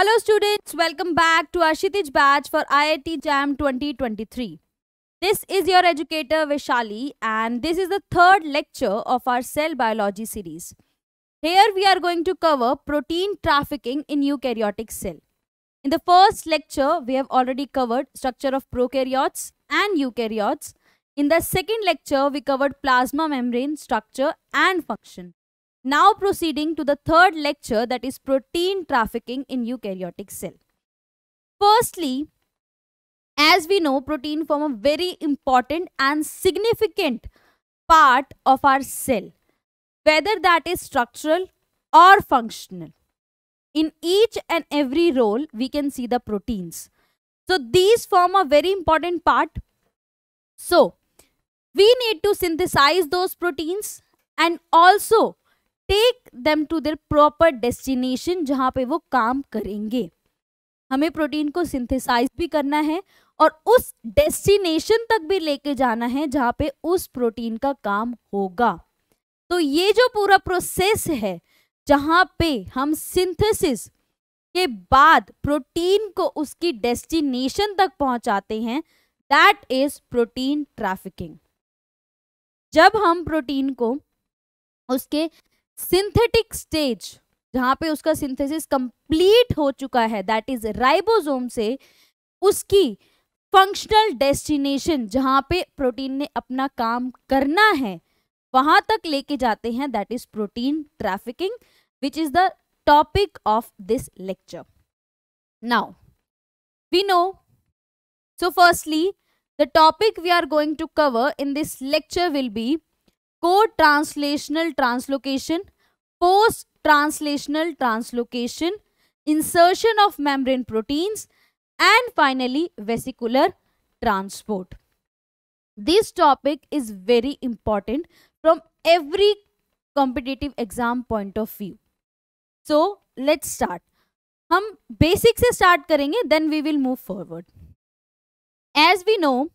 Hello students, welcome back to Ashitij batch for IIT JAM 2023. This is your educator Vishali and this is the third lecture of our cell biology series. Here we are going to cover protein trafficking in eukaryotic cell. In the first lecture, we have already covered structure of prokaryotes and eukaryotes. In the second lecture, we covered plasma membrane structure and function. Now proceeding to the third lecture that is protein trafficking in eukaryotic cell. Firstly, as we know protein form a very important and significant part of our cell whether that is structural or functional. In each and every role, we can see the proteins. So these form a very important part. So we need to synthesize those proteins and also take them to their proper destination जहाँ पे वो काम करेंगे हमें protein को synthesise भी करना है और उस डेस्टिनेशन तक भी लेके जाना है जहाँ पे उस प्रोटीन का काम होगा तो ये जो पूरा प्रोसेस है जहाँ पे हम सिंथेसिस के बाद प्रोटीन को उसकी डेस्टिनेशन तक पहुंचाते हैं दैट इज प्रोटीन ट्रैफिकिंग जब हम प्रोटीन को उसके सिंथेटिक स्टेज जहां पे उसका सिंथेसिस कंप्लीट हो चुका है दैट इज राइबोसोम से उसकी फंक्शनल डेस्टिनेशन जहां पे प्रोटीन ने अपना काम करना है वहां तक लेके जाते हैं that is protein trafficking which is the topic of this lecture now we know so firstly the topic we are going to cover in this lecture will be co-translational translocation, post-translational translocation, insertion of membrane proteins, and finally vesicular transport. This topic is very important from every competitive exam point of view. So let's start. हम basic से start करेंगे Then we will move forward. As we know,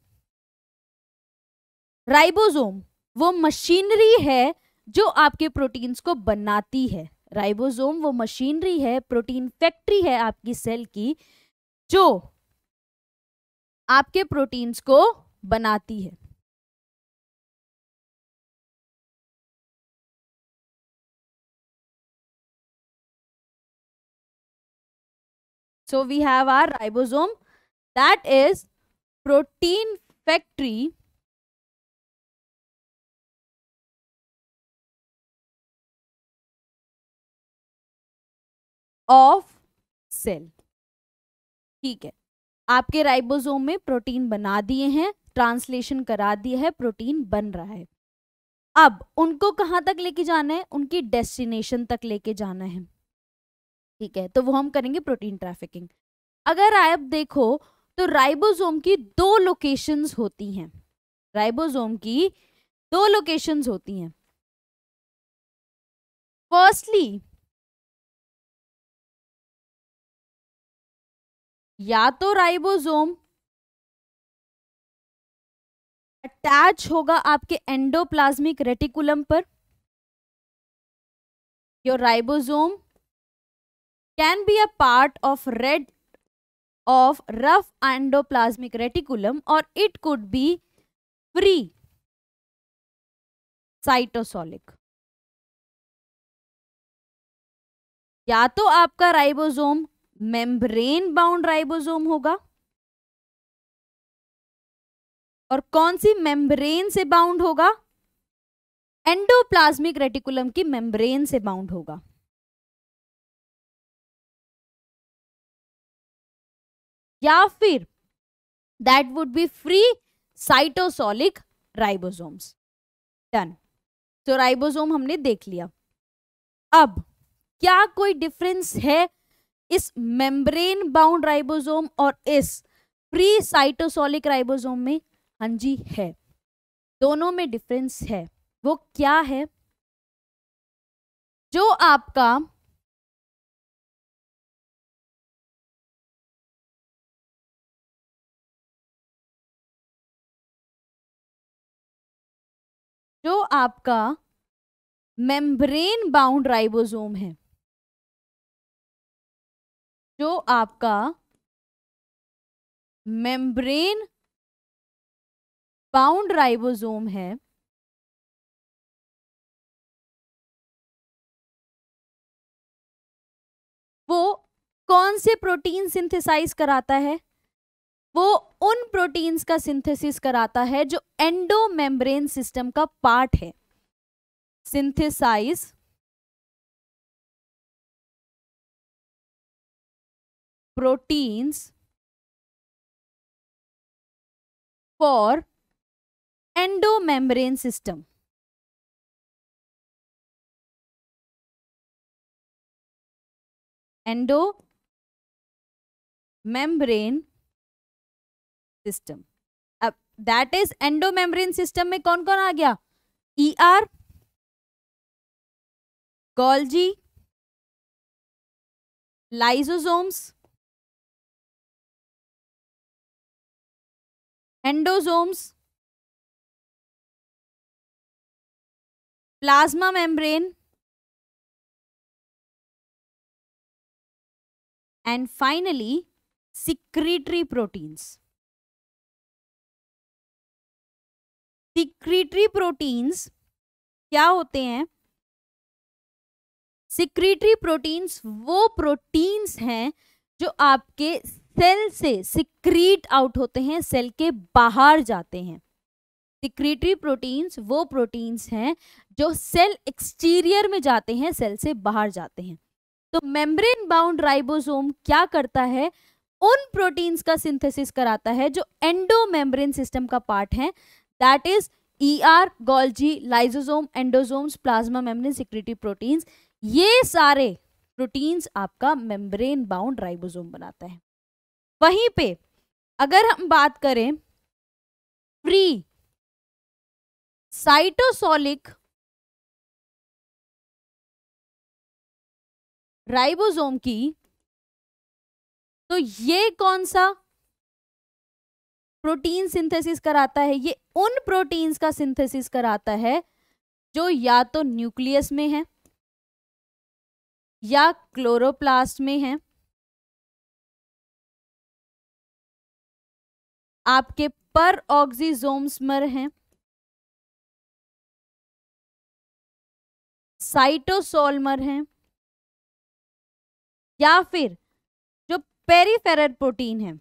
ribosome. वो machinery है जो आपके proteins को बनाती है राइबोसोम वो मशीनरी है प्रोटीन फैक्ट्री है आपकी सेल की जो आपके प्रोटीन्स को बनाती है so we have our ribosome that is protein factory of cell ठीक है आपके राइबोसोम में प्रोटीन बना दिए हैं ट्रांसलेशन करा दिया है प्रोटीन बन रहा है अब उनको कहाँ तक लेके जाना है उनकी डेस्टिनेशन तक लेके जाना है ठीक है तो वो हम करेंगे प्रोटीन ट्रैफिकिंग अगर आप देखो तो राइबोसोम की दो लोकेशंस होती हैं राइबोसोम की दो लोकेशंस होती हैं फर्स्टली या तो राइबोसोम अटैच होगा आपके एंडोप्लाज्मिक रेटिकुलम पर your ribosome can be a part of red of rough endoplasmic reticulum और it could be free cytosolic या तो आपका राइबोसोम मेम्ब्रेन बाउंड राइबोसोम होगा और कौन सी मेम्ब्रेन से बाउंड होगा एंडोप्लाज्मिक रेटिकुलम की मेम्ब्रेन से बाउंड होगा या फिर that would be free cytosolic ribosomes done तो राइबोसोम हमने देख लिया अब क्या कोई डिफरेंस है इस मेम्ब्रेन बाउंड राइबोसोम और इस प्री साइटोसोलिक राइबोसोम में हाँ जी है दोनों में डिफरेंस है वो क्या है जो आपका जो आपका मेम्ब्रेन बाउंड राइबोसोम है जो आपका मेम्ब्रेन बाउंड राइबोसोम है वो कौन से प्रोटीन सिंथेसाइज कराता है वो उन प्रोटीन्स का सिंथेसिस कराता है जो एंडो मेम्ब्रेन सिस्टम का पार्ट है synthesize proteins for endomembrane system. endo membrane system. अब दैट इज एंडोमेम्ब्रेन सिस्टम में कौन कौन आ गया E R Golgi lysosomes endosomes plasma membrane and finally secretory proteins secretory proteins क्या होते हैं सिक्रीटरी प्रोटीन्स वो प्रोटीन्स हैं जो आपके सेल से सिक्रीट आउट होते हैं सेल के बाहर जाते हैं सिक्रीटरी प्रोटीन्स वो प्रोटीन्स हैं जो सेल एक्सटीरियर में जाते हैं सेल से बाहर जाते हैं तो मेम्ब्रेन बाउंड राइबोसोम क्या करता है उन प्रोटीन्स का सिंथेसिस कराता है जो एंडो मेम्ब्रेन सिस्टम का पार्ट है that is E R Golgi lysosome endosomes plasma membrane secretory proteins ये सारे प्रोटीन्स आपका मेम्ब्रेन बाउंड राइबोसोम बनाता है वहीं पे अगर हम बात करें फ्री साइटोसोलिक राइबोसोम की तो ये कौन सा प्रोटीन सिंथेसिस कराता है ये उन प्रोटीन्स का सिंथेसिस कराता है जो या तो न्यूक्लियस में है या क्लोरोप्लास्ट में है आपके पर ऑक्सीजोम्समर हैं साइटोसोलमर हैं या फिर जो पेरीफेरल प्रोटीन है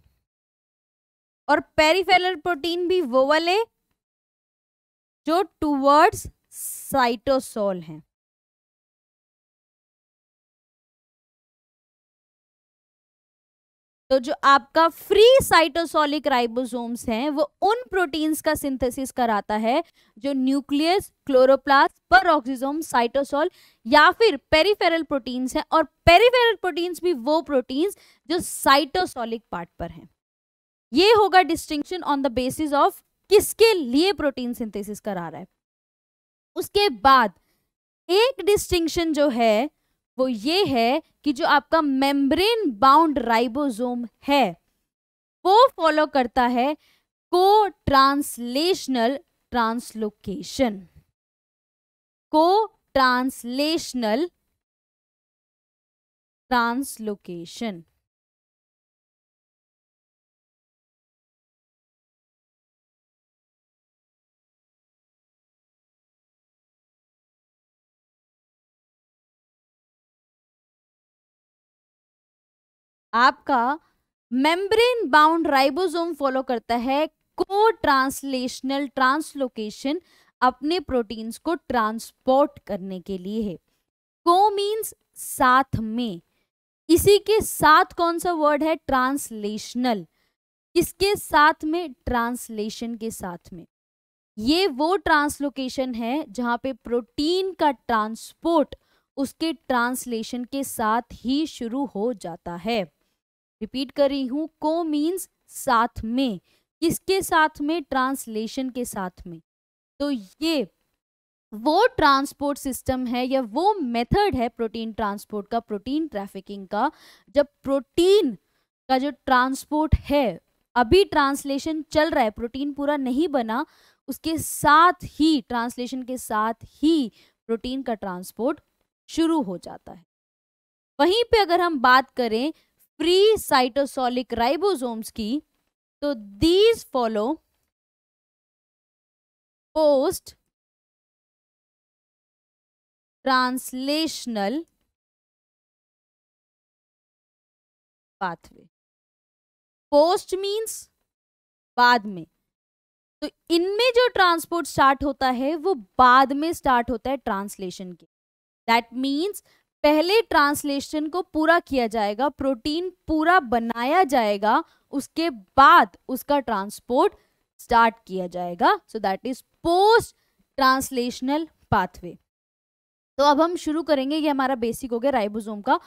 और पेरीफेरल प्रोटीन भी वो वाले जो टूवर्ड्स साइटोसोल हैं तो जो आपका फ्री साइटोसोलिक राइबोसोम्स हैं वो उन प्रोटीन्स का सिंथेसिस कराता है जो न्यूक्लियस क्लोरोप्लास्ट पर साइटोसोल या फिर पेरिफेरल प्रोटीन्स हैं और पेरिफेरल प्रोटीन्स भी वो प्रोटीन्स जो साइटोसोलिक पार्ट पर हैं ये होगा distinction on the basis of किसके लिए प्रोटीन सिंथेसिस करा रहा है उसके बाद एक डिस्टिंक्शन जो है वो ये है कि जो आपका मेम्ब्रेन बाउंड राइबोसोम है वो फॉलो करता है cotranslational translocation cotranslational translocation आपका मेम्ब्रेन बाउंड राइबोसोम फॉलो करता है को ट्रांसलेशनल ट्रांसलोकेशन अपने प्रोटीन्स को ट्रांसपोर्ट करने के लिए है को मीन्स साथ में इसी के साथ कौन सा वर्ड है ट्रांसलेशनल किसके साथ में ट्रांसलेशन के साथ में ये वो ट्रांसलोकेशन है जहाँ पे प्रोटीन का ट्रांसपोर्ट उसके ट्रांसलेशन के साथ ही शुरू हो जाता है रिपीट कर रही हूँ को मीन्स साथ में किसके साथ में ट्रांसलेशन के साथ में तो ये वो ट्रांसपोर्ट सिस्टम है या वो मेथड है प्रोटीन ट्रांसपोर्ट का प्रोटीन ट्रैफिकिंग का जब प्रोटीन का जो ट्रांसपोर्ट है अभी ट्रांसलेशन चल रहा है प्रोटीन पूरा नहीं बना उसके साथ ही ट्रांसलेशन के साथ ही प्रोटीन का ट्रांसपोर्ट शुरू हो जाता है वहीं पे अगर हम बात करें प्री साइटोसोलिक राइबोसोम्स की तो these follow post translational pathway post means बाद में तो इनमें जो ट्रांसपोर्ट स्टार्ट होता है वो बाद में स्टार्ट होता है ट्रांसलेशन के दैट मींस पहले ट्रांसलेशन को पूरा किया जाएगा प्रोटीन पूरा बनाया जाएगा उसके बाद उसका ट्रांसपोर्ट स्टार्ट किया जाएगा so that is post translational pathway तो अब हम शुरू करेंगे ये हमारा बेसिक हो गया राइबोसोम का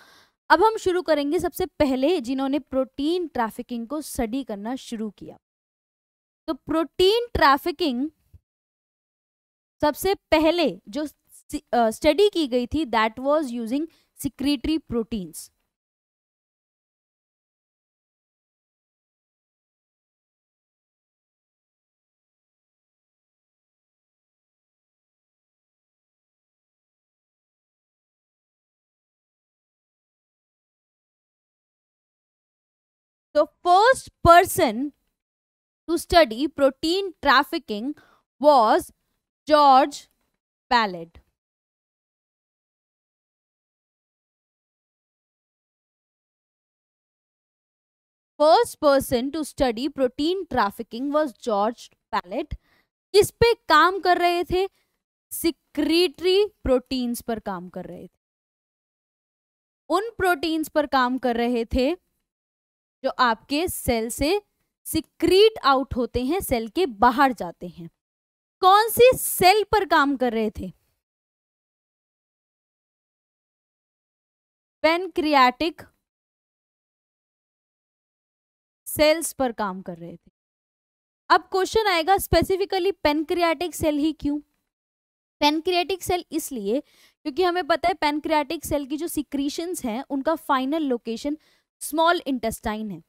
अब हम शुरू करेंगे सबसे पहले जिन्होंने प्रोटीन ट्रैफिकिंग को स्टडी करना शुरू किया तो प्रोटीन ट्रैफिकिंग सबसे पहले जो स्टडी की गई थी that was using secretory proteins first person to study protein trafficking was George Palade first person to study protein trafficking was George Palade किस पे काम कर रहे थे सिक्रीटरी प्रोटीन्स पर काम कर रहे थे उन प्रोटीन्स पर काम कर रहे थे जो आपके सेल से सिक्रीट आउट होते हैं सेल के बाहर जाते हैं कौन सी सेल पर काम कर रहे थे पेनक्रियाटिक सेल्स पर काम कर रहे थे अब क्वेश्चन आएगा स्पेसिफिकली पेनक्रियाटिक सेल ही क्यों पेनक्रियाटिक सेल इसलिए क्योंकि हमें पता है पेनक्रियाटिक सेल की जो सिक्रीशंस हैं उनका फाइनल लोकेशन स्मॉल इंटेस्टाइन है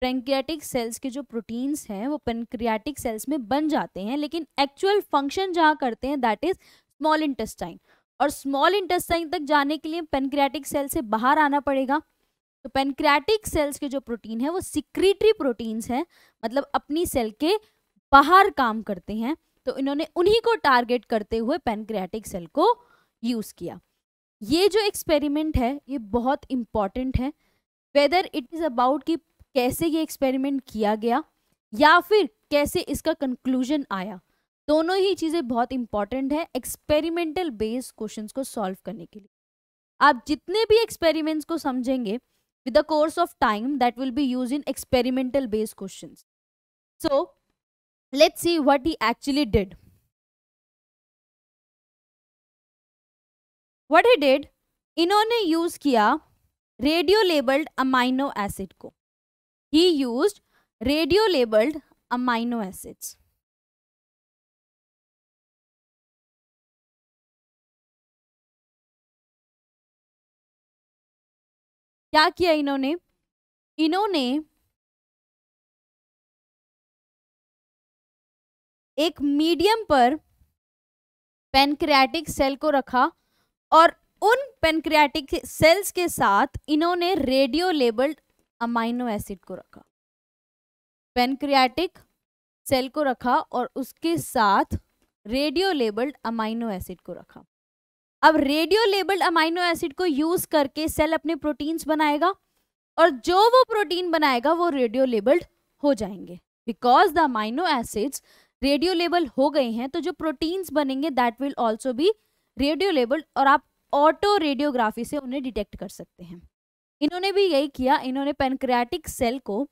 पेनक्रियाटिक सेल्स के जो प्रोटीन्स हैं वो पेनक्रियाटिक सेल्स में बन जाते हैं लेकिन एक्चुअल फंक्शन जहाँ करते हैं दैट इज स्मॉल इंटेस्टाइन और स्मॉल इंटेस्टाइन तक जाने के लिए पेनक्रियाटिक सेल से बाहर आना पड़ेगा तो पेनक्रियाटिक सेल्स के जो प्रोटीन है वो सिक्रीटरी प्रोटीन्स हैं मतलब अपनी सेल के बाहर काम करते हैं तो इन्होंने उन्हीं को टारगेट करते हुए पेनक्रियाटिक सेल को यूज़ किया ये जो एक्सपेरिमेंट है ये बहुत इम्पॉर्टेंट है वेदर इट इज़ अबाउट कि कैसे ये एक्सपेरिमेंट किया गया या फिर कैसे इसका कंक्लूजन आया दोनों ही चीज़ें बहुत इंपॉर्टेंट है एक्सपेरिमेंटल बेस्ड क्वेश्चंस को सॉल्व करने के लिए आप जितने भी एक्सपेरिमेंट्स को समझेंगे with the course of time that will be used in experimental based questions. So let's see what he actually did. What he did, इन्होंने use किया radio labeled amino acid को. He used radio labeled amino acids. क्या किया इन्होंने इन्होंने एक medium पर pancreatic cell को रखा और उन पेनक्रियाटिक सेल्स के साथ इन्होंने रेडियो लेबल्ड अमाइनो एसिड को रखा पेनक्रियाटिक सेल को रखा और उसके साथ रेडियो लेबल्ड अमाइनो एसिड को रखा अब रेडियो लेबल्ड अमाइनो एसिड को यूज करके सेल अपने प्रोटीन्स बनाएगा और जो वो प्रोटीन बनाएगा वो रेडियो लेबल्ड हो जाएंगे because the amino acids radio label हो गए हैं तो जो प्रोटीन्स बनेंगे दैट विल ऑल्सो भी रेडियो लेबल्ड और आप ऑटो रेडियोग्राफी से उन्हें डिटेक्ट कर सकते हैं इन्होंने भी यही किया इन्होंने पेनक्रियाटिक सेल को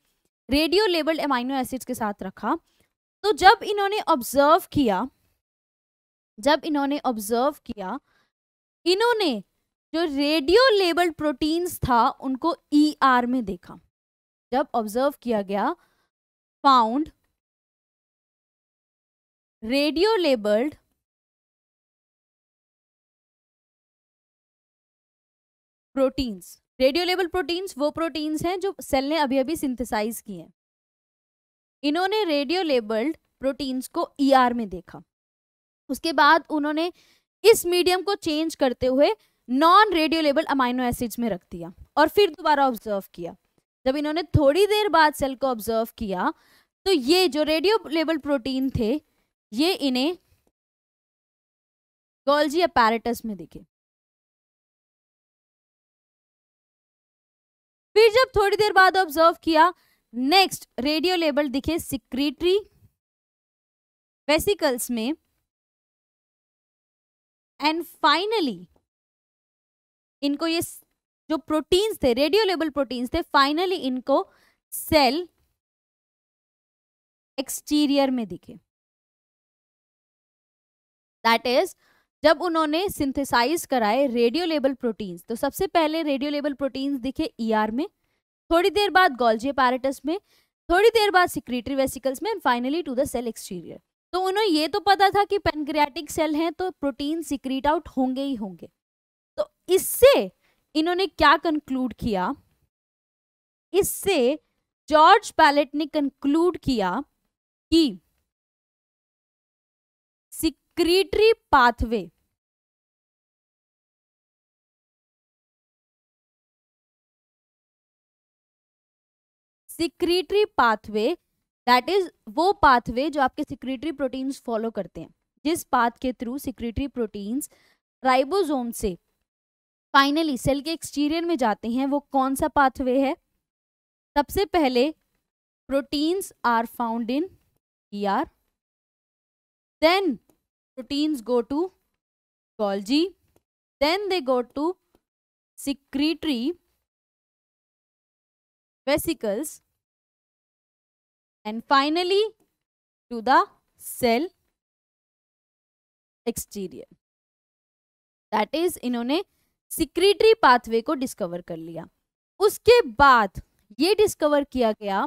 रेडियो लेबल्ड अमाइनो एसिड्स के साथ रखा तो जब इन्होंने ऑब्जर्व किया जब इन्होंने ऑब्जर्व किया इन्होंने जो रेडियो लेबल्ड प्रोटीन्स था उनको ई e ER में देखा जब ऑब्जर्व किया गया found radio labelled proteins radio label proteins वो प्रोटीन्स हैं जो सेल ने अभी अभी सिंथेसाइज किए हैं इन्होंने रेडियो लेबल्ड प्रोटीन्स को ईआर e ER में देखा उसके बाद उन्होंने इस मीडियम को चेंज करते हुए नॉन रेडियोलेबल अमाइनो एसिड्स में रख दिया और फिर दोबारा ऑब्जर्व किया जब इन्होंने थोड़ी देर बाद सेल को ऑब्जर्व किया तो ये जो रेडियोलेबल प्रोटीन थे ये इन्हें गोल्जी अपैरेटस में दिखे फिर जब थोड़ी देर बाद ऑब्जर्व किया नेक्स्ट रेडियो लेबल दिखे सिक्रेटरी वेसिकल्स में एंड फाइनली इनको ये जो प्रोटीन्स थे रेडियोलेबल प्रोटीन्स थे फाइनली इनको सेल एक्सटीरियर में दिखे दैट इज जब उन्होंने सिंथेसाइज कराए रेडियोलेबल प्रोटीन्स तो सबसे पहले रेडियोलेबल प्रोटीन्स दिखे ईआर e में थोड़ी देर बाद गोल्जी पैरेटस में थोड़ी देर बाद सिक्रेटरी वेसिकल्स में and finally to the cell exterior तो उन्हें ये तो पता था कि पेनक्रियाटिक सेल हैं तो प्रोटीन सिक्रीट आउट होंगे ही होंगे तो इससे इन्होंने क्या कंक्लूड किया इससे जॉर्ज पैलेट ने कंक्लूड किया कि secretory pathway secretory pathway that is वो पाथवे जो आपके सिक्रेटरी प्रोटीन्स फॉलो करते हैं जिस पाथ के थ्रू सिक्रेटरी प्रोटीन्स राइबोसोम से फाइनली सेल के एक्सटीरियर में जाते हैं वो कौन सा पाथवे है सबसे पहले proteins are found in E R then proteins go to Golgi. Then they go to secretory vesicles and finally to the cell exterior that is इन्होंने सिक्रेटरी पाथवे को डिस्कवर कर लिया उसके बाद ये डिस्कवर किया गया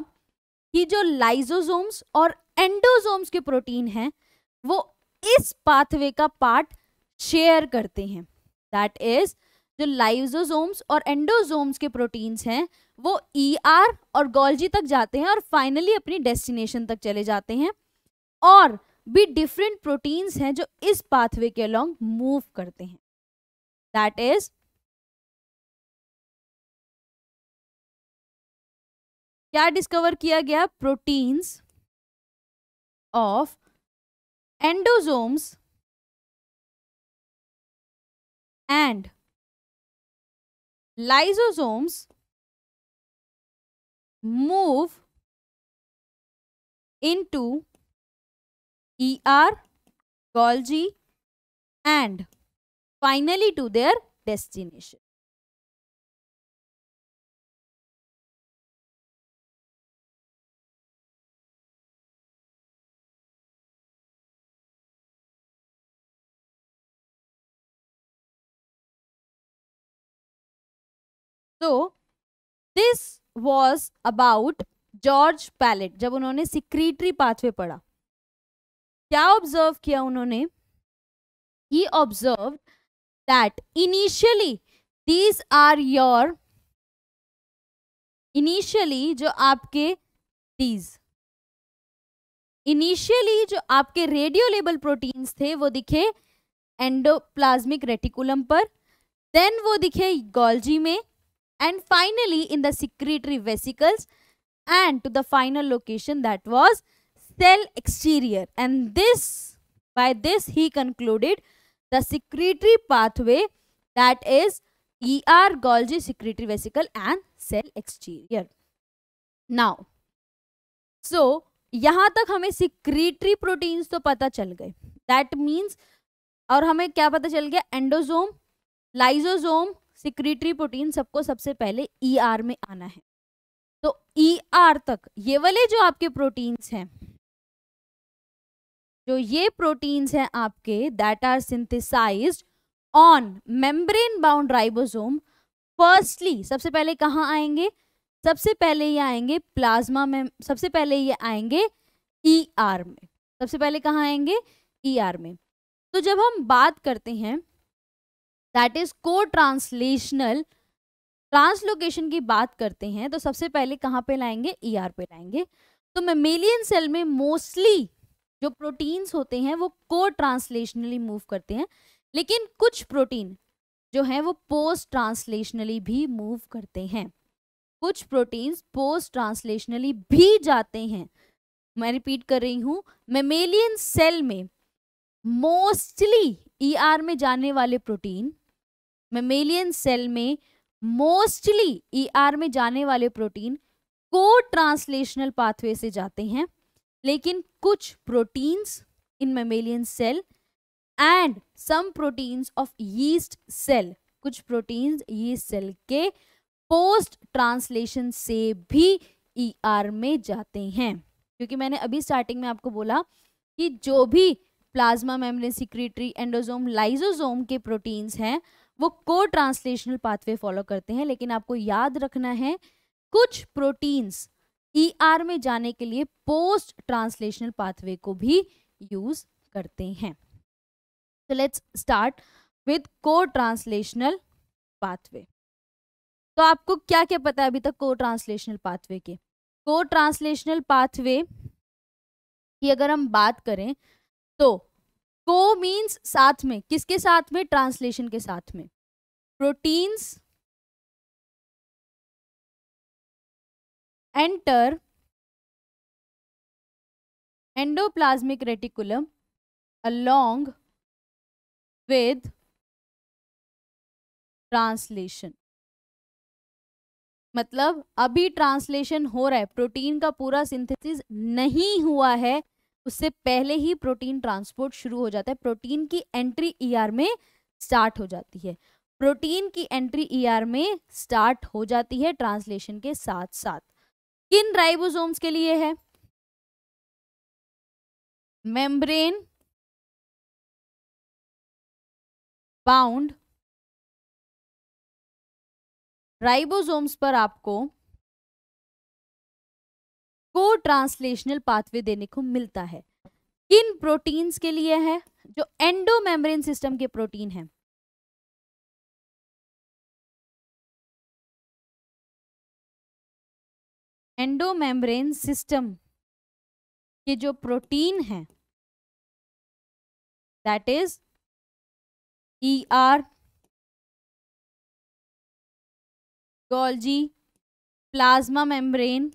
कि जो lysosomes और endosomes के प्रोटीन हैं वो इस पाथवे का पार्ट शेयर करते हैं दैट इज जो लाइजोजोम्स और एंडोजोम्स के प्रोटीन्स हैं वो ई e ER और गोल्जी तक जाते हैं और फाइनली अपनी डेस्टिनेशन तक चले जाते हैं और भी डिफरेंट प्रोटीन्स हैं जो इस पाथवे के अलॉन्ग मूव करते हैं दैट इज क्या डिस्कवर किया गया proteins of endosomes and lysosomes move into ER, Golgi and finally to their destination. तो this was about George Palade जब उन्होंने सिक्रीटरी पाथवे पढ़ा क्या ऑब्जर्व किया उन्होंने ही observe that initially these are your initially जो आपके दीज इनिशियली जो आपके रेडियो लेबल प्रोटीन्स थे वो दिखे एंडोप्लाज्मिक रेटिकुलम पर देन वो दिखे गोल्जी में and finally in the secretory vesicles and to the final location that was cell exterior and this by this he concluded the secretory pathway that is ER Golgi secretory vesicle and cell exterior. Now, so यहाँ तक हमें secretory proteins तो पता चल गए that means और हमें क्या पता चल गया एंडोजोम लाइजोजोम सिक्रीटरी प्रोटीन सबको सबसे पहले ई e ER में आना है तो ई e ER तक ये वाले जो आपके प्रोटीन्स हैं जो ये प्रोटीन्स हैं आपके that are synthesized on membrane bound ribosome firstly सबसे पहले कहाँ आएंगे सबसे पहले ये आएंगे प्लाज्मा में सबसे पहले ये आएंगे ई e ER में सबसे पहले कहाँ आएंगे ई ER में तो जब हम बात करते हैं that is cotranslational translocation की बात करते हैं तो सबसे पहले कहाँ पे लाएंगे ई e ER पे लाएंगे तो मेमेलियन सेल में मोस्टली जो प्रोटीन्स होते हैं वो को ट्रांसलेशनली मूव करते हैं लेकिन कुछ प्रोटीन जो हैं वो पोस्ट ट्रांसलेशनली भी मूव करते हैं कुछ प्रोटीन्स पोस्ट ट्रांसलेशनली भी जाते हैं मैं रिपीट कर रही हूँ मेमेलियन सेल में मोस्टली ईआर e में जाने वाले प्रोटीन मेमेलियन सेल में मोस्टली ईआर e में जाने वाले प्रोटीन को ट्रांसलेशनल पाथवे से जाते हैं लेकिन कुछ proteins in mammalian cell and some proteins of yeast cell कुछ प्रोटीन्स यीस्ट सेल के पोस्ट ट्रांसलेशन से भी ईआर e में जाते हैं क्योंकि मैंने अभी स्टार्टिंग में आपको बोला कि जो भी plasma membrane secretory endosome lysosome के प्रोटीन्स हैं वो को ट्रांसलेशनल पाथवे फॉलो करते हैं लेकिन आपको याद रखना है कुछ प्रोटीन्स ई ER में जाने के लिए पोस्ट ट्रांसलेशनल पाथवे को भी यूज करते हैं तो let's start with cotranslational pathway तो आपको क्या क्या पता है अभी तक को ट्रांसलेशनल पाथवे के को ट्रांसलेशनल पाथवे की अगर हम बात करें तो को मीन्स साथ में किसके साथ में ट्रांसलेशन के साथ में proteins enter endoplasmic reticulum along with translation मतलब अभी ट्रांसलेशन हो रहा है प्रोटीन का पूरा सिंथेसिस नहीं हुआ है उससे पहले ही प्रोटीन ट्रांसपोर्ट शुरू हो जाता है प्रोटीन की एंट्री ईआर e में स्टार्ट हो जाती है प्रोटीन की एंट्री ईआर e में स्टार्ट हो जाती है ट्रांसलेशन के साथ साथ किन राइबोसोम्स के लिए है मेम्ब्रेन बाउंड राइबोसोम्स पर आपको को ट्रांसलेशनल पाथवे देने को मिलता है किन प्रोटीन्स के लिए है जो एंडो मेम्ब्रेन सिस्टम के प्रोटीन है एंडो मेम्ब्रेन सिस्टम के जो प्रोटीन है that is E R Golgi plasma membrane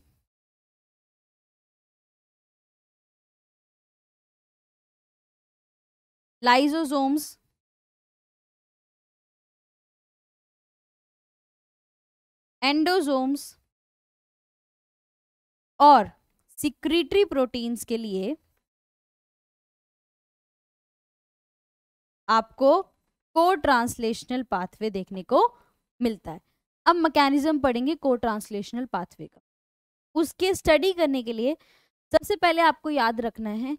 lysosomes endosomes और सिक्रीटरी प्रोटीन्स के लिए आपको को ट्रांसलेशनल पाथवे देखने को मिलता है अब मैकेनिज्म पढ़ेंगे को ट्रांसलेशनल पाथवे का उसके स्टडी करने के लिए सबसे पहले आपको याद रखना है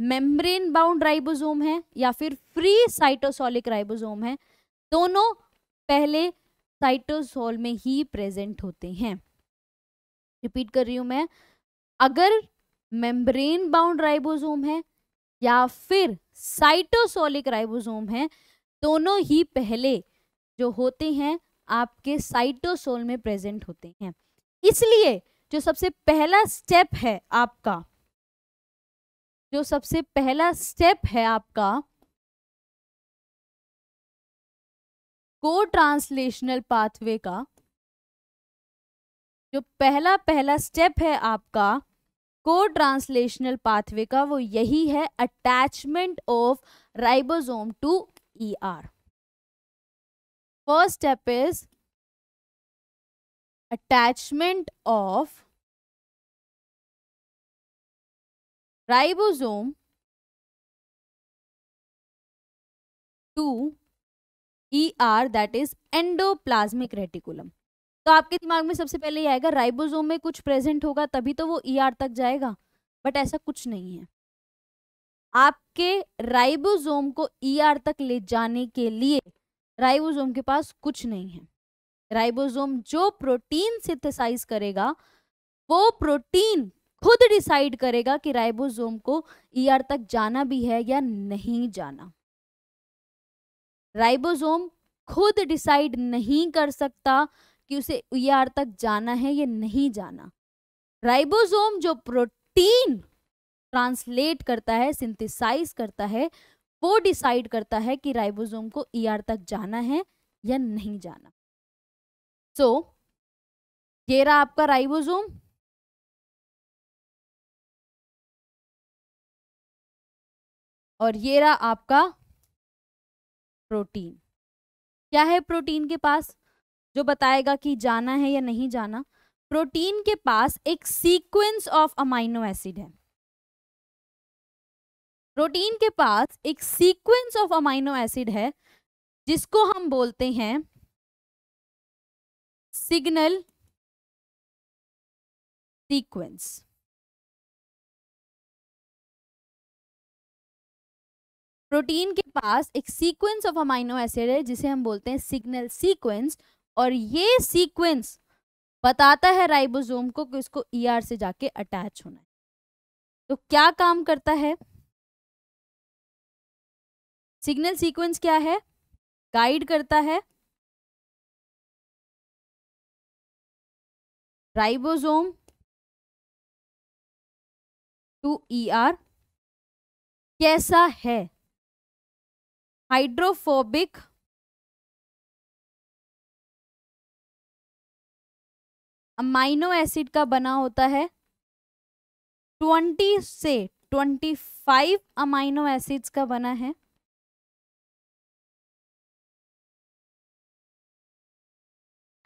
मेम्ब्रेन बाउंड राइबोसोम है या फिर फ्री साइटोसोलिक राइबोसोम है दोनों पहले साइटोसोल में ही प्रेजेंट होते हैं रिपीट कर रही हूं मैं अगर मेम्ब्रेन बाउंड राइबोसोम है या फिर साइटोसोलिक राइबोसोम है दोनों ही पहले जो होते हैं आपके साइटोसोल में प्रेजेंट होते हैं इसलिए जो सबसे पहला स्टेप है आपका जो सबसे पहला स्टेप है आपका को ट्रांसलेशनल पाथवे का जो पहला पहला स्टेप है आपका को ट्रांसलेशनल पाथवे का वो यही है attachment of ribosome to ER first step is attachment of ribosome to E R that is endoplasmic reticulum तो आपके दिमाग में सबसे पहले ये आएगा राइबोसोम में कुछ प्रेजेंट होगा तभी तो वो ई e ER आर तक जाएगा बट ऐसा कुछ नहीं है आपके राइबोसोम को ई e ER आर तक ले जाने के लिए राइबोसोम के पास कुछ नहीं है राइबोसोम जो प्रोटीन सिंथेसाइज करेगा वो प्रोटीन खुद डिसाइड करेगा कि राइबोसोम को ईआर e ER तक जाना भी है या नहीं जाना राइबोसोम खुद डिसाइड नहीं कर सकता कि उसे ईआर e ER तक जाना है या नहीं जाना राइबोसोम जो प्रोटीन ट्रांसलेट करता है सिंथेसाइज करता है वो डिसाइड करता है कि राइबोसोम को ईआर e ER तक जाना है या नहीं जाना सो so, ये रहा आपका राइबोसोम और ये रहा आपका प्रोटीन क्या है प्रोटीन के पास जो बताएगा कि जाना है या नहीं जाना प्रोटीन के पास एक सीक्वेंस ऑफ अमाइनो एसिड है प्रोटीन के पास एक सीक्वेंस ऑफ अमाइनो एसिड है जिसको हम बोलते हैं सिग्नल सीक्वेंस प्रोटीन के पास एक सीक्वेंस ऑफ अमाइनो एसिड है जिसे हम बोलते हैं सिग्नल सीक्वेंस और ये सीक्वेंस बताता है राइबोसोम को कि उसको ईआर e ER से जाके अटैच होना है तो क्या काम करता है सिग्नल सीक्वेंस क्या है गाइड करता है राइबोसोम टू ईआर कैसा है हाइड्रोफोबिक अमाइनो एसिड का बना होता है ट्वेंटी से ट्वेंटी फाइव अमाइनो एसिड्स का बना है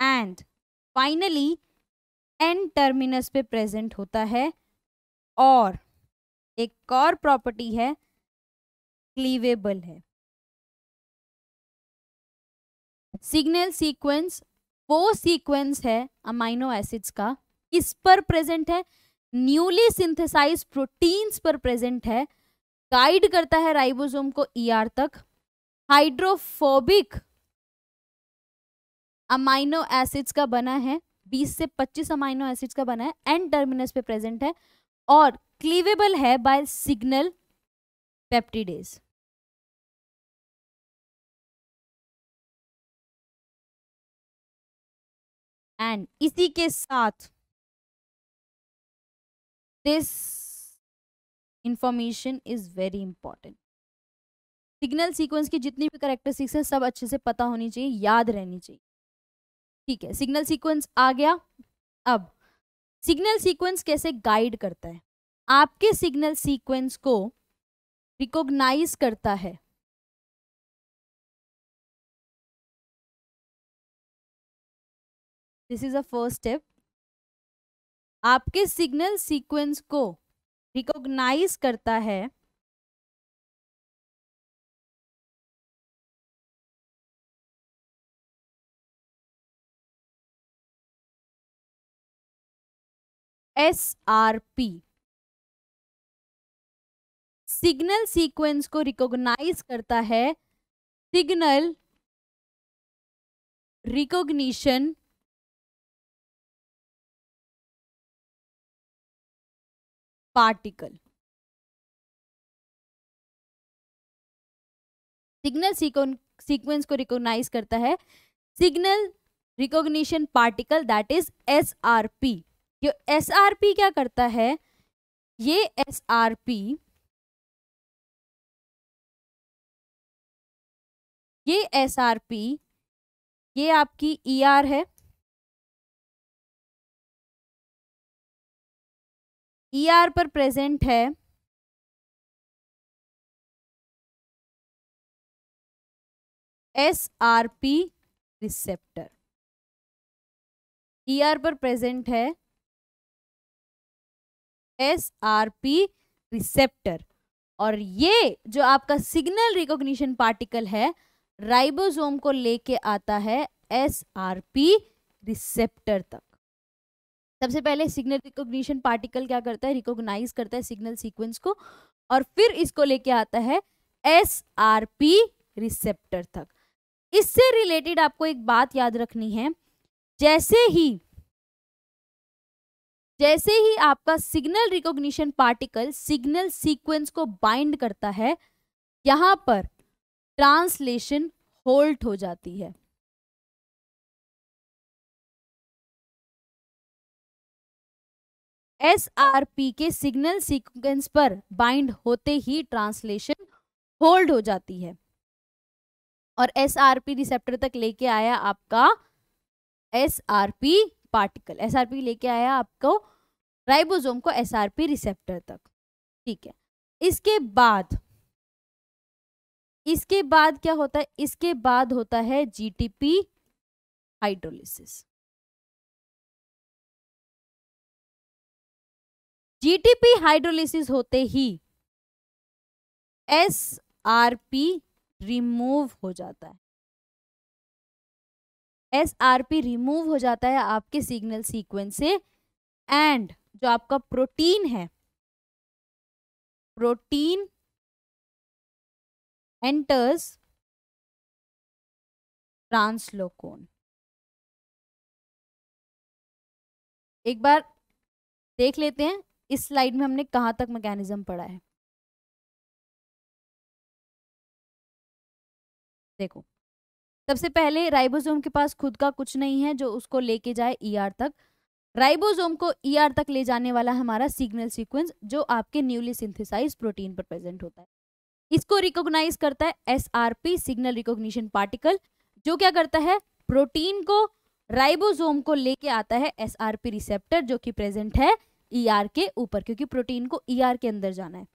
एंड फाइनली एन टर्मिनस पे प्रेजेंट होता है और एक और प्रॉपर्टी है क्लीवेबल है सिग्नल सीक्वेंस वो सीक्वेंस है अमाइनो एसिड्स का किस पर प्रेजेंट है न्यूली सिंथेसाइज प्रोटीन्स पर प्रेजेंट है गाइड करता है राइबोसोम को ईआर e ER तक हाइड्रोफोबिक अमाइनो एसिड्स का बना है 20 से 25 अमाइनो एसिड्स का बना है एंड टर्मिनस पे प्रेजेंट है और क्लीवेबल है बाय सिग्नल पेप्टिडेज एंड इसी के साथ this information is very important signal sequence की जितनी भी करेक्टरिस्टिक्स है सब अच्छे से पता होनी चाहिए याद रहनी चाहिए ठीक है सिग्नल सीक्वेंस आ गया अब सिग्नल सीक्वेंस कैसे गाइड करता है आपके सिग्नल सीक्वेंस को रिकॉग्नाइज करता है this is a first step आपके सिग्नल सीक्वेंस को रिकॉग्नाइज करता है S R P signal sequence को रिकॉग्नाइज करता है signal recognition particle signal sequence को रिकॉग्नाइज करता है signal recognition particle that is S R P जो एस आर पी क्या करता है ये एस आर पी ये एस आर पी ये आपकी ई e ER है ई e आर पर प्रेजेंट है S R P receptor E R पर प्रेजेंट है एस आर पी रिसेप्टर और ये जो आपका सिग्नल रिकॉग्निशन पार्टिकल है राइबोसोम को लेके आता है एस आर पी रिसेप्टर तक सबसे पहले सिग्नल रिकोगशन पार्टिकल क्या करता है रिकोगनाइज करता है सिग्नल सीक्वेंस को और फिर इसको लेके आता है एस आर पी रिसेप्टर तक इससे रिलेटेड आपको एक बात याद रखनी है जैसे ही जैसे ही आपका signal recognition particle signal sequence को बाइंड करता है यहां पर ट्रांसलेशन होल्ट हो जाती है एस आर पी के सिग्नल सीक्वेंस पर बाइंड होते ही ट्रांसलेशन होल्ड हो जाती है और एस आर पी रिसेप्टर तक लेके आया आपका S R P particle S R P लेके आया आपको राइबोसोम को एस आर पी रिसेप्टर तक ठीक है इसके बाद इसके बाद क्या होता है इसके बाद होता है जीटीपी हाइड्रोलिसिस जीटीपी हाइड्रोलिसिस होते ही एस आर पी रिमूव हो जाता है एस आर पी रिमूव हो जाता है आपके सिग्नल सीक्वेंस से एंड जो आपका प्रोटीन है प्रोटीन एंटर्स ट्रांसलोकोन एक बार देख लेते हैं इस स्लाइड में हमने कहाँ तक मैकेनिज्म पढ़ा है देखो सबसे पहले राइबोसोम के पास खुद का कुछ नहीं है जो उसको लेके जाए ईआर e ER तक राइबोसोम को ईआर e ER तक ले जाने वाला हमारा सिग्नल सीक्वेंस जो आपके न्यूली सिंथेसाइज प्रोटीन पर प्रेजेंट होता है इसको रिकॉग्नाइज करता है एसआरपी सिग्नल रिकॉग्निशन पार्टिकल जो क्या करता है प्रोटीन को राइबोसोम को लेके आता है एस रिसेप्टर जो कि प्रेजेंट है ई e ER के ऊपर क्योंकि प्रोटीन को ई e ER के अंदर जाना है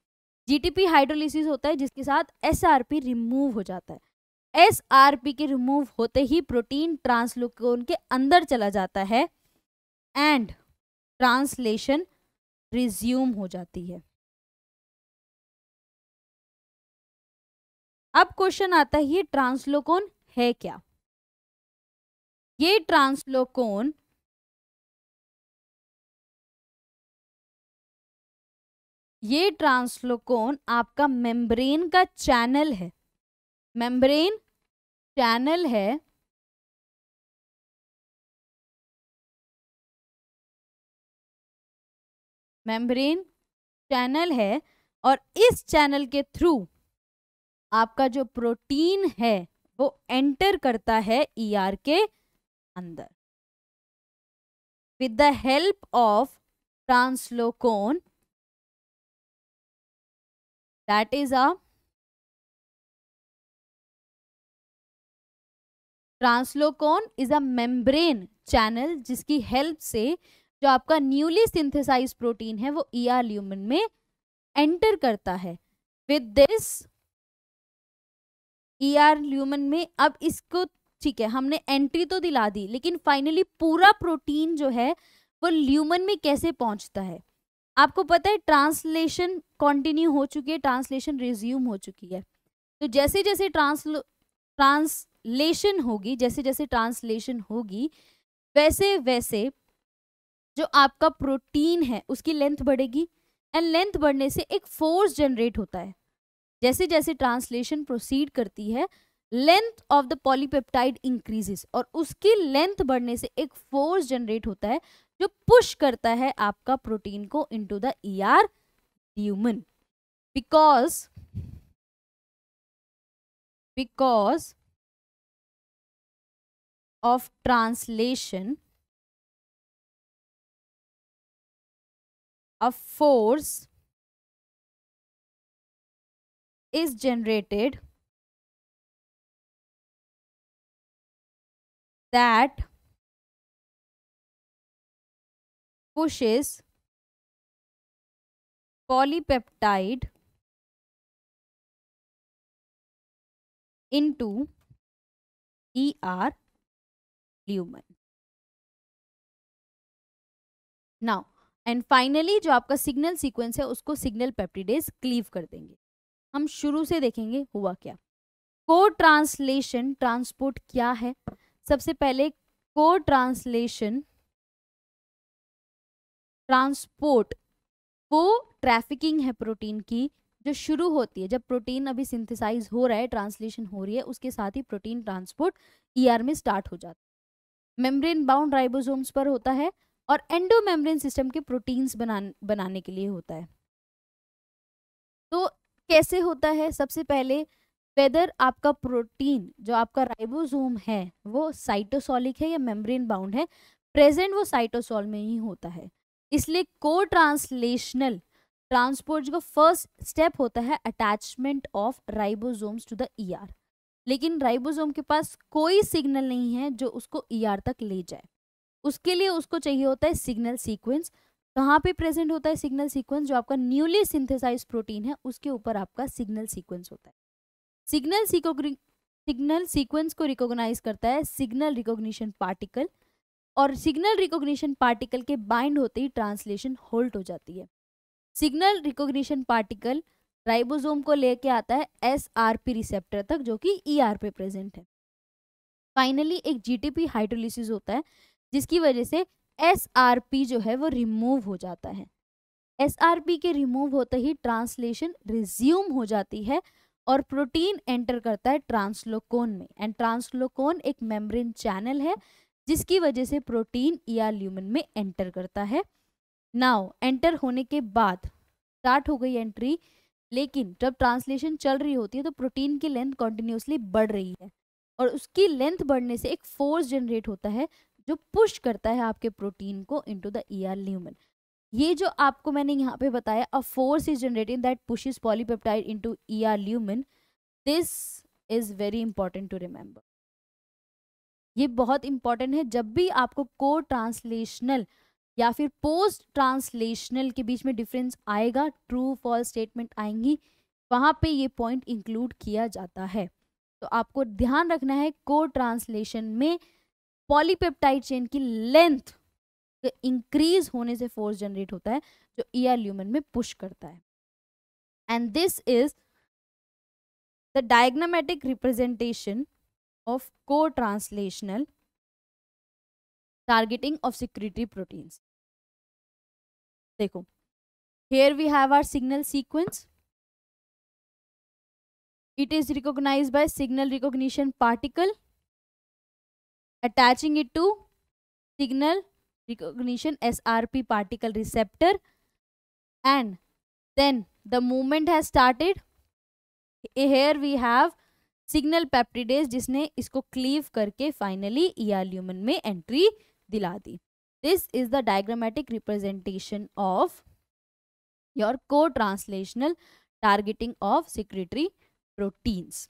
जीटीपी हाइड्रोलिसिस होता है जिसके साथ एसआरपी रिमूव हो जाता है एस के रिमूव होते ही प्रोटीन ट्रांसलोकोन के अंदर चला जाता है एंड ट्रांसलेशन रिज्यूम हो जाती है अब क्वेश्चन आता है ये ट्रांसलोकोन है क्या ये ट्रांसलोकोन ये ट्रांसलोकोन आपका मेम्ब्रेन का चैनल है मेम्ब्रेन चैनल है मेम्ब्रेन चैनल है और इस चैनल के थ्रू आपका जो प्रोटीन है वो एंटर करता है ईआर e के अंदर with the help of translocon that is a translocon is a membrane channel जिसकी हेल्प से जो आपका न्यूली सिंथेसाइज प्रोटीन है वो ई आर ल्यूमन में एंटर करता है with this E R lumen में अब इसको ठीक है हमने एंट्री तो दिला दी लेकिन फाइनली पूरा प्रोटीन जो है वो ल्यूमन में कैसे पहुंचता है आपको पता है ट्रांसलेशन कंटिन्यू हो चुकी है ट्रांसलेशन रिज्यूम हो चुकी है तो जैसे जैसे ट्रांसलो ट्रांसलेशन होगी जैसे जैसे ट्रांसलेशन होगी वैसे वैसे जो आपका प्रोटीन है उसकी लेंथ बढ़ेगी एंड लेंथ बढ़ने से एक फोर्स जनरेट होता है जैसे जैसे ट्रांसलेशन प्रोसीड करती है length of the polypeptide increases और उसकी लेंथ बढ़ने से एक फोर्स जनरेट होता है जो पुश करता है आपका प्रोटीन को into the ER lumen because because of translation a force is generated that pushes polypeptide into ER lumen now and finally जो आपका सिग्नल सीक्वेंस है उसको सिग्नल पेप्टिडेज क्लीव कर देंगे हम शुरू से देखेंगे हुआ क्या को ट्रांसलेशन ट्रांसपोर्ट क्या है सबसे पहले को ट्रांसलेशन ट्रांसपोर्ट वो ट्रैफिकिंग है प्रोटीन की जो शुरू होती है जब प्रोटीन अभी सिंथेसाइज हो रहा है ट्रांसलेशन हो रही है उसके साथ ही प्रोटीन ट्रांसपोर्ट ईआर e में स्टार्ट हो जाता है मेम्ब्रेन बाउंड राइबोसोम्स पर होता है और एंडोमेम्ब्रेन सिस्टम के प्रोटीन्स बना बनाने के लिए होता है तो कैसे होता है सबसे पहले वेदर आपका प्रोटीन जो आपका राइबोसोम है वो साइटोसॉलिक है या मेम्ब्रेन बाउंड है प्रेजेंट वो साइटोसॉल में ही होता है इसलिए को ट्रांसलेशनल ट्रांसपोर्ट का फर्स्ट स्टेप होता है attachment of ribosomes to the ER लेकिन राइबोसोम के पास कोई सिग्नल नहीं है जो उसको ईआर e तक ले जाए उसके लिए उसको चाहिए होता है सिग्नल सीक्वेंस कहाँ पे प्रेजेंट होता है सिग्नल सीक्वेंस जो आपका न्यूली सिंथेसाइज प्रोटीन है उसके ऊपर आपका सिग्नल सीक्वेंस होता है सिग्नल सिग्नल सीक्वेंस को रिकॉग्नाइज करता है सिग्नल रिकॉग्निशन पार्टिकल और सिग्नल रिकॉग्निशन पार्टिकल के बाइंड होते ही ट्रांसलेशन होल्ट हो जाती है सिग्नल रिकॉग्निशन पार्टिकल राइबोसोम को लेके आता है एस आर पी रिसेप्टर तक जो कि ई आर पे प्रेजेंट है फाइनली एक जी टी पी हाइड्रोलिसिस होता है जिसकी वजह से एस आर पी जो है वो रिमूव हो जाता है एस आर पी के रिमूव होते ही ट्रांसलेशन रिज्यूम हो जाती है और प्रोटीन एंटर करता है ट्रांसलोकोन में एंड ट्रांसलोकोन एक मेम्ब्रेन चैनल है जिसकी वजह से प्रोटीन या ल्यूमन में एंटर करता है नाव एंटर होने के बाद स्टार्ट हो गई एंट्री लेकिन जब ट्रांसलेशन चल रही होती है तो प्रोटीन की लेंथ कॉन्टिन्यूसली बढ़ रही है और उसकी लेंथ बढ़ने से एक फोर्स जनरेट होता है जो पुश करता है आपके प्रोटीन को इनटू द ईआर ल्यूमन ये जो आपको मैंने यहाँ पे बताया a force is generating that pushes polypeptide into ER lumen this is very important to remember ये बहुत इंपॉर्टेंट है जब भी आपको को ट्रांसलेशनल या फिर पोस्ट ट्रांसलेशनल के बीच में डिफरेंस आएगा ट्रू फॉल्स स्टेटमेंट आएंगी वहाँ पे ये पॉइंट इंक्लूड किया जाता है तो आपको ध्यान रखना है को ट्रांसलेशन में पॉलीपेप्टाइड चेन की लेंथ इंक्रीज होने से फोर्स जनरेट होता है जो ईआर ल्यूमन में पुश करता है and this is the diagrammatic representation of co-translational targeting of secretory proteins. Dekho. Here we have our signal sequence. It is recognized by signal recognition particle attaching it to signal recognition SRP particle receptor and then the movement has started. Here we have signal peptidase जिसने इसको cleave करके finally ER lumen में entry दिला दी this is the diagrammatic representation of your cotranslational targeting of secretory proteins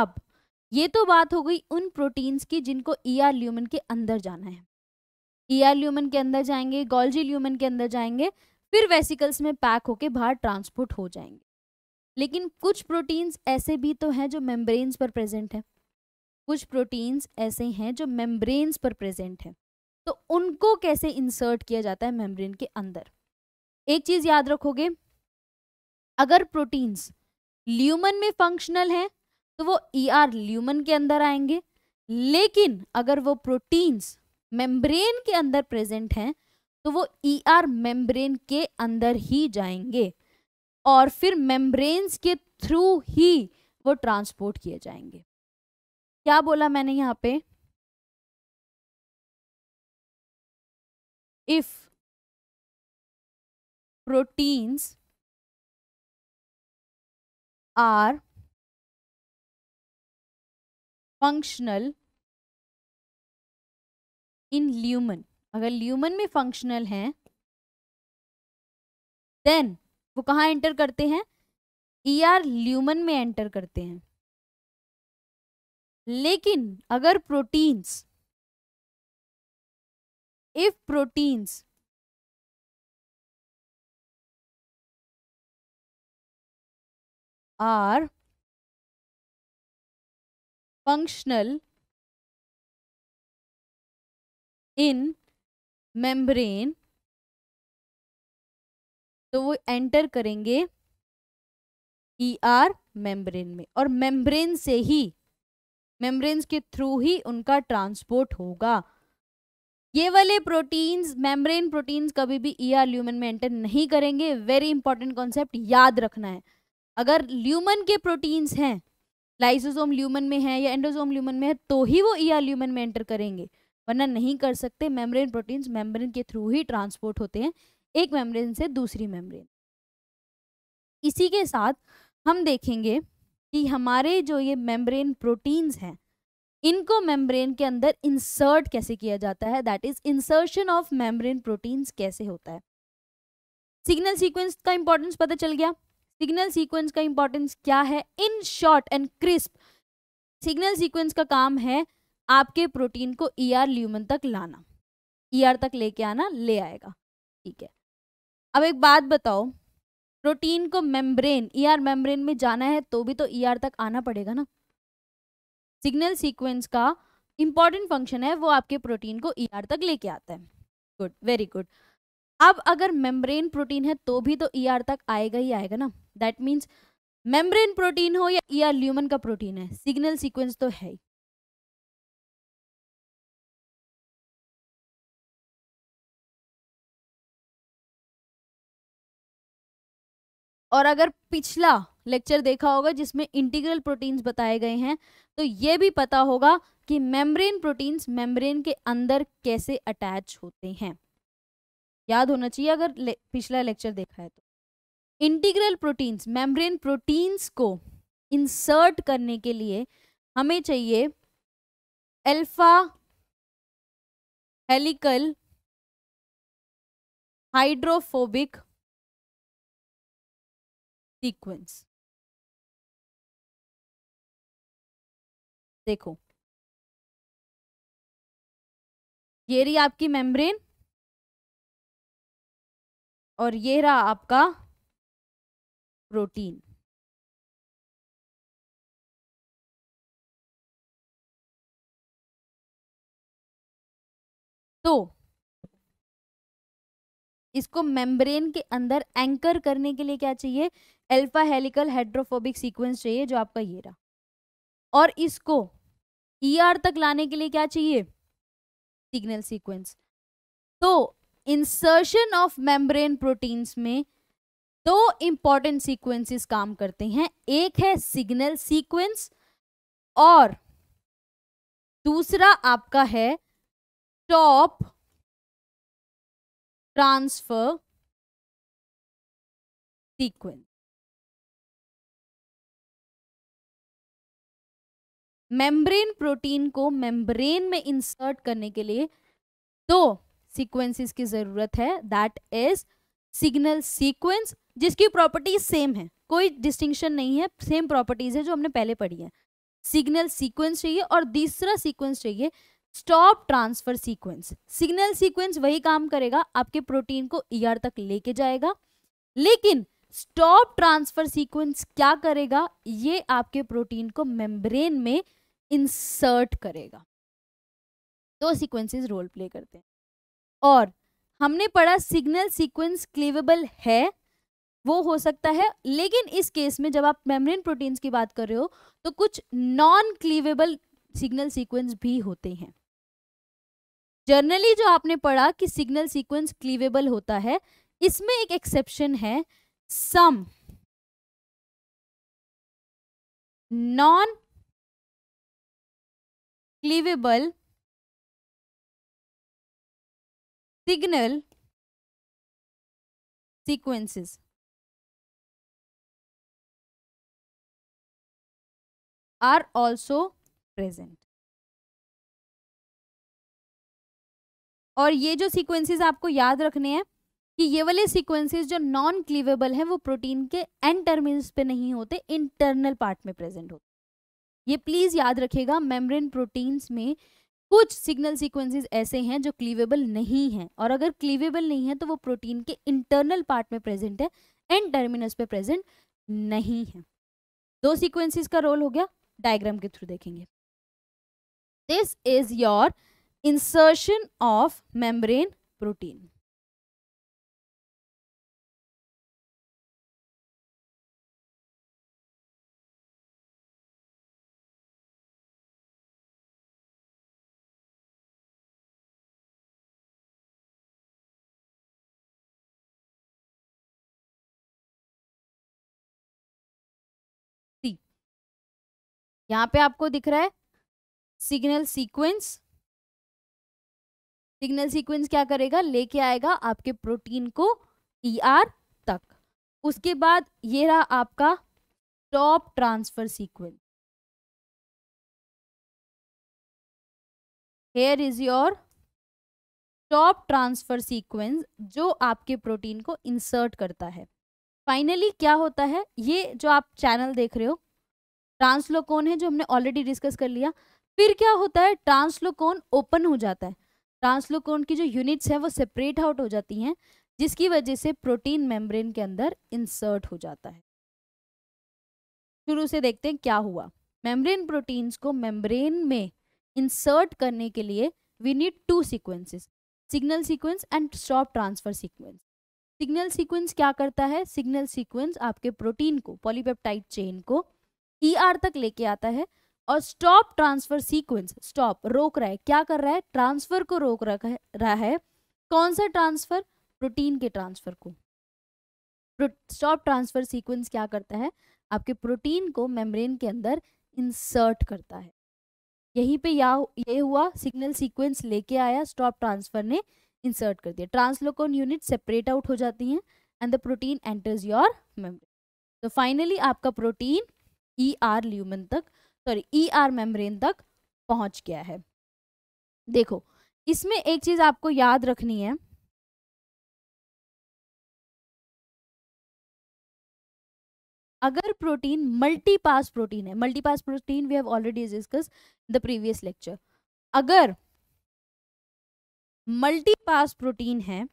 अब ये तो बात हो गई उन प्रोटीन्स की जिनको ईआरल्यूमन के अंदर जाना है ईआर के अंदर जाएंगे गोल्जी ल्यूमन के अंदर जाएंगे फिर वेसिकल्स में पैक होके बाहर ट्रांसपोर्ट हो जाएंगे लेकिन कुछ प्रोटीन्स ऐसे भी तो हैं जो मेम्ब्रेन्स पर प्रेजेंट हैं कुछ प्रोटीन्स ऐसे हैं जो मेम्ब्रेन्स पर प्रेजेंट हैं तो उनको कैसे इंसर्ट किया जाता है मेम्ब्रेन के अंदर एक चीज़ याद रखोगे अगर प्रोटीन्स ल्यूमन में फंक्शनल हैं तो वो ई e ER ल्यूमन के अंदर आएंगे लेकिन अगर वो प्रोटीन्स मेम्ब्रेन के अंदर प्रेजेंट हैं तो वो ई e ER मेम्ब्रेन के अंदर ही जाएंगे और फिर मेम्ब्रेन्स के थ्रू ही वो ट्रांसपोर्ट किए जाएंगे क्या बोला मैंने यहाँ पे if proteins are functional in lumen अगर ल्यूमन में फंक्शनल हैं देन वो कहाँ एंटर करते हैं ई आर ल्यूमन में एंटर करते हैं लेकिन अगर proteins if proteins are functional in membrane तो वो एंटर करेंगे ई आर मेम्ब्रेन में और मेम्ब्रेन से ही मेम्ब्रेन के थ्रू ही उनका ट्रांसपोर्ट होगा ये वाले प्रोटीन्स मेम्ब्रेन प्रोटीन्स कभी भी ई आर ल्यूमन में एंटर नहीं करेंगे वेरी इंपॉर्टेंट कॉन्सेप्ट याद रखना है अगर ल्यूमन के प्रोटीन्स हैं लाइसोसोम ल्यूमन में है या एंडोसोम ल्यूमन में है तो ही वो ई आर ल्यूमन में एंटर करेंगे वरना नहीं कर सकते मेम्ब्रेन प्रोटीन्स मेम्ब्रेन के थ्रू ही ट्रांसपोर्ट होते हैं एक मेम्ब्रेन से दूसरी मेम्ब्रेन इसी के साथ हम देखेंगे कि हमारे जो ये मेम्ब्रेन प्रोटीन्स हैं इनको मेम्ब्रेन के अंदर इंसर्ट कैसे किया जाता है that is insertion of membrane proteins कैसे होता है सिग्नल सीक्वेंस का इंपॉर्टेंस पता चल गया सिग्नल सीक्वेंस का इंपॉर्टेंस क्या है in short and crisp signal sequence का काम है आपके प्रोटीन को ई ER आर ल्यूमन तक लाना ई e ER तक लेके आना ले आएगा ठीक है अब एक बात बताओ प्रोटीन को मेम्ब्रेन ईआर मेम्ब्रेन में जाना है तो भी तो ईआर e तक आना पड़ेगा ना सिग्नल सीक्वेंस का इंपॉर्टेंट फंक्शन है वो आपके प्रोटीन को ईआर e तक लेके आता है गुड वेरी गुड अब अगर मेम्ब्रेन प्रोटीन है तो भी तो ईआर e तक आएगा ही आएगा ना दैट मीन्स मेम्ब्रेन प्रोटीन हो या ईआर ल्यूमन का प्रोटीन है सिग्नल सीक्वेंस तो है ही और अगर पिछला लेक्चर देखा होगा जिसमें इंटीग्रल प्रोटीन्स बताए गए हैं तो ये भी पता होगा कि मेम्ब्रेन प्रोटीन्स मेम्ब्रेन के अंदर कैसे अटैच होते हैं याद होना चाहिए अगर ले, पिछला लेक्चर देखा है तो इंटीग्रल प्रोटीन्स मेम्ब्रेन प्रोटीन्स को इंसर्ट करने के लिए हमें चाहिए अल्फा हेलिकल हाइड्रोफोबिक सीक्वेंस देखो ये रही आपकी मेम्ब्रेन और ये रहा आपका प्रोटीन तो इसको मेम्ब्रेन के अंदर एंकर करने के लिए क्या चाहिए अल्फा हेलिकल हाइड्रोफोबिक सीक्वेंस चाहिए जो आपका ये रहा और इसको ई e ER तक लाने के लिए क्या चाहिए सिग्नल सीक्वेंस तो इंसर्शन ऑफ मेम्ब्रेन प्रोटीन्स में दो इंपॉर्टेंट सीक्वेंसेस काम करते हैं एक है सिग्नल सीक्वेंस और दूसरा आपका है stop transfer sequence membrane protein को मेम्ब्रेन में इंसर्ट करने के लिए दो सीक्वेंसेस की ज़रूरत है दैट इज सिग्नल सीक्वेंस जिसकी प्रॉपर्टीज सेम है कोई डिस्टिंक्शन नहीं है सेम प्रॉपर्टीज है जो हमने पहले पढ़ी है सिग्नल सीक्वेंस चाहिए और तीसरा सीक्वेंस चाहिए stop transfer sequence signal sequence वही काम करेगा आपके प्रोटीन को ईआर e ER तक लेके जाएगा लेकिन स्टॉप ट्रांसफर सीक्वेंस क्या करेगा ये आपके प्रोटीन को मेम्ब्रेन में इंसर्ट करेगा दो सीक्वेंसेस रोल प्ले करते हैं और हमने पढ़ा सिग्नल सीक्वेंस क्लीवेबल है वो हो सकता है लेकिन इस केस में जब आप मेम्ब्रेन प्रोटीन्स की बात कर रहे हो तो कुछ नॉन क्लीवेबल सिग्नल सीक्वेंस भी होते हैं जर्नली जो आपने पढ़ा कि सिग्नल सीक्वेंस क्लीवेबल होता है इसमें एक एक्सेप्शन है some non cleavable signal sequences. are also present. और ये जो सीक्वेंसेस आपको याद रखने हैं कि ये वाले सीक्वेंसेस जो नॉन क्लीवेबल हैं वो प्रोटीन के एंड टर्मिनल्स पे नहीं होते इंटरनल पार्ट में प्रेजेंट होते ये प्लीज़ याद रखिएगा मेम्ब्रेन प्रोटीन्स में कुछ सिग्नल सीक्वेंसेस ऐसे हैं जो क्लीवेबल नहीं हैं और अगर क्लीवेबल नहीं है तो वो प्रोटीन के इंटरनल पार्ट में प्रेजेंट है एंड टर्मिनस पे प्रेजेंट नहीं है दो सीक्वेंसेस का रोल हो गया डायग्राम के थ्रू देखेंगे this is your insertion of membrane protein यहाँ पे आपको दिख रहा है सिग्नल सीक्वेंस सिग्नल सीक्वेंस क्या करेगा लेके आएगा आपके प्रोटीन को ई e ER तक उसके बाद ये रहा आपका stop transfer sequence here is your stop transfer sequence जो आपके प्रोटीन को इंसर्ट करता है फाइनली क्या होता है ये जो आप चैनल देख रहे हो ट्रांसलोकोन है जो हमने ऑलरेडी डिस्कस कर लिया फिर क्या होता है ट्रांसलोकोन ओपन हो जाता है ट्रांसलोकोन की जो यूनिट्स है वो सेपरेट आउट हो जाती हैं जिसकी वजह से प्रोटीन मेम्ब्रेन के अंदर इंसर्ट हो जाता है शुरू से देखते हैं क्या हुआ मेम्ब्रेन प्रोटीन्स को मेम्ब्रेन में इंसर्ट करने के लिए we need two sequences signal sequence and stop transfer sequence signal sequence क्या करता है सिग्नल सीक्वेंस आपके प्रोटीन को पॉलीपेप्टाइड चेन को ई e तक लेके आता है और स्टॉप ट्रांसफर सीक्वेंस स्टॉप रोक रहा है क्या कर रहा है ट्रांसफर को रोक रहा है कौन सा ट्रांसफर प्रोटीन के ट्रांसफर को स्टॉप ट्रांसफर सीक्वेंस क्या करता है आपके प्रोटीन को मेम्ब्रेन के अंदर इंसर्ट करता है यहीं पे या ये हुआ सिग्नल सीक्वेंस लेके आया स्टॉप ट्रांसफर ने इंसर्ट कर दिया ट्रांसलोकोन यूनिट सेपरेट आउट हो जाती हैं and the protein enters your membrane तो फाइनली आपका प्रोटीन ई आर ल्यूमन तक सॉरी ई आर मेम्ब्रेन तक पहुंच गया है देखो इसमें एक चीज आपको याद रखनी है अगर प्रोटीन मल्टीपास प्रोटीन है multipass protein we have already discuss the previous lecture अगर मल्टीपास प्रोटीन है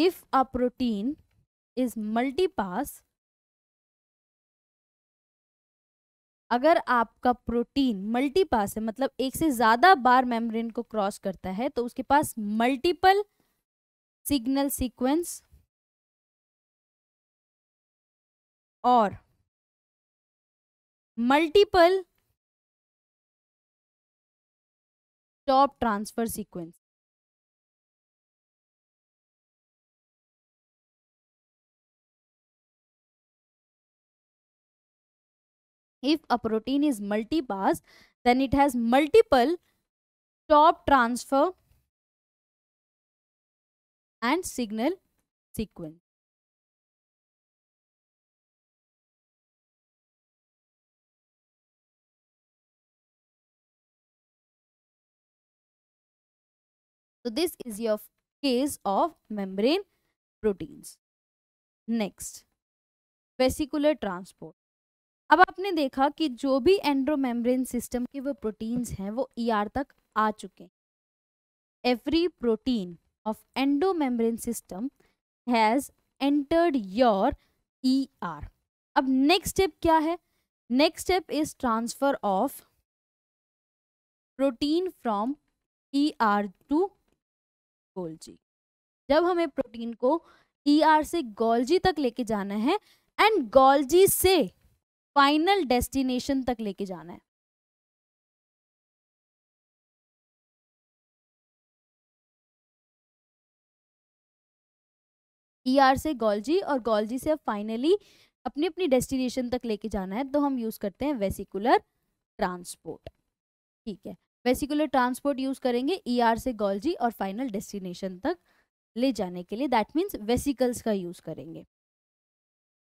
if a protein is multipass अगर आपका प्रोटीन मल्टीपास है मतलब एक से ज्यादा बार मेम्ब्रेन को क्रॉस करता है तो उसके पास मल्टीपल सिग्नल सीक्वेंस और multiple stop transfer sequence if a protein is multi-pass then it has multiple top transfer and signal sequence So this is your case of membrane proteins. Next, vesicular transport. अब आपने देखा कि जो भी एंड्रोमेम्ब्रेन system के वो proteins हैं वो ई e ER तक आ चुके हैं every protein of endomembrane system has entered your E R अब नेक्स्ट स्टेप क्या है next step is transfer of protein from E R to Golgi जब हमें प्रोटीन को ई e ER आर से गोल्जी तक लेके जाना है एंड गोल्जी से फाइनल डेस्टिनेशन तक लेके जाना है ई आर से गोलजी और गोलजी से अब फाइनली अपनी अपनी डेस्टिनेशन तक लेके जाना है तो हम यूज़ करते हैं वेसिकुलर ट्रांसपोर्ट ठीक है वेसिकुलर ट्रांसपोर्ट यूज़ करेंगे ई आर से गोलजी और फाइनल डेस्टिनेशन तक ले जाने के लिए दैट मीन्स वेसिकल्स का यूज़ करेंगे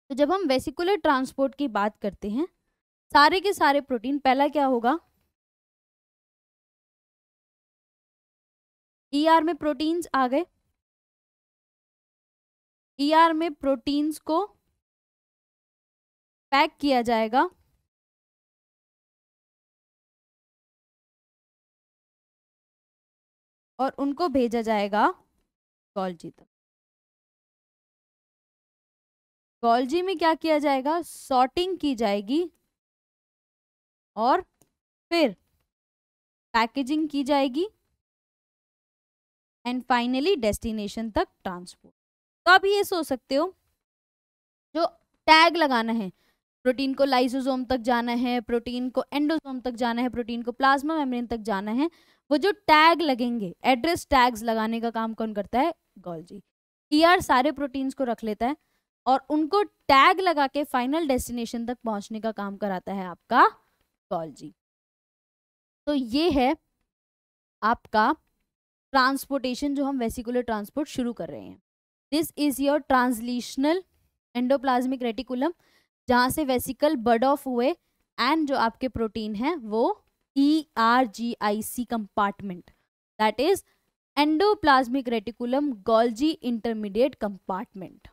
तो जब हम वेसिकुलर ट्रांसपोर्ट की बात करते हैं सारे के सारे प्रोटीन पहला क्या होगा ईआर e में प्रोटीन्स आ गए ईआर e में प्रोटीन्स को पैक किया जाएगा और उनको भेजा जाएगा गॉल्जी तक टोपोलॉजी में क्या किया जाएगा सॉर्टिंग की जाएगी और फिर पैकेजिंग की जाएगी एंड फाइनली डेस्टिनेशन तक ट्रांसपोर्ट तो आप ये सोच सकते हो जो टैग लगाना है प्रोटीन को लाइसोसोम तक जाना है प्रोटीन को एंडोसोम तक जाना है प्रोटीन को प्लाज्मा मेम्ब्रेन तक जाना है वो जो टैग लगेंगे एड्रेस टैग्स लगाने का काम कौन करता है गॉल्जी ई ER सारे प्रोटीन्स को रख लेता है और उनको टैग लगा के फाइनल डेस्टिनेशन तक पहुंचने का काम कराता है आपका कॉलजी तो ये है आपका ट्रांसपोर्टेशन जो हम वेसिकुलर ट्रांसपोर्ट शुरू कर रहे हैं this is your translational endoplasmic reticulum जहाँ से वेसिकल बर्ड ऑफ हुए एंड जो आपके प्रोटीन है वो E R G I C compartment that is endoplasmic reticulum Golgi intermediate compartment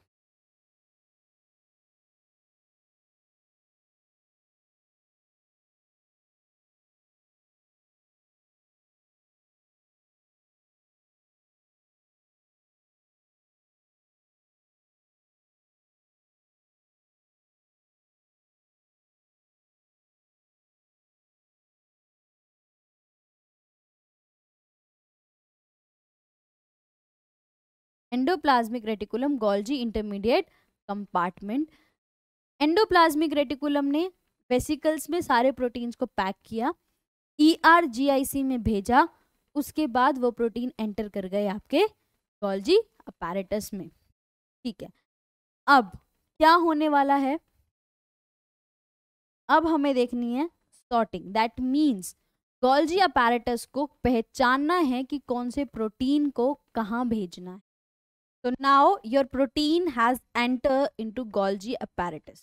endoplasmic reticulum Golgi intermediate compartment endoplasmic reticulum ने vesicles में सारे प्रोटीन्स को पैक किया ईआरजीआईसी e में भेजा उसके बाद वो प्रोटीन एंटर कर गए आपके गोल्जी अपैरेटस में ठीक है अब क्या होने वाला है अब हमें देखनी है sorting that means Golgi apparatus को पहचानना है कि कौन से प्रोटीन को कहाँ भेजना है So now your protein has enter into Golgi apparatus.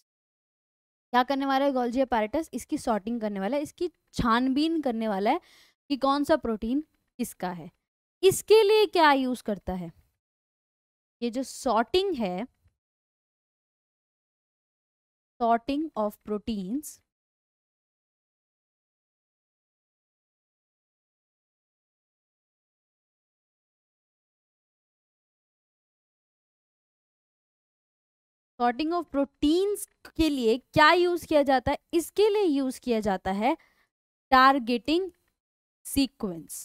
क्या करने वाला है गोल्जी अपैरेटस इसकी सॉर्टिंग करने वाला है इसकी छानबीन करने वाला है कि कौन सा प्रोटीन किसका है इसके लिए क्या यूज़ करता है ये जो सॉर्टिंग है sorting of proteins sorting of proteins के लिए क्या यूज़ किया जाता है इसके लिए यूज़ किया जाता है टारगेटिंग सीक्वेंस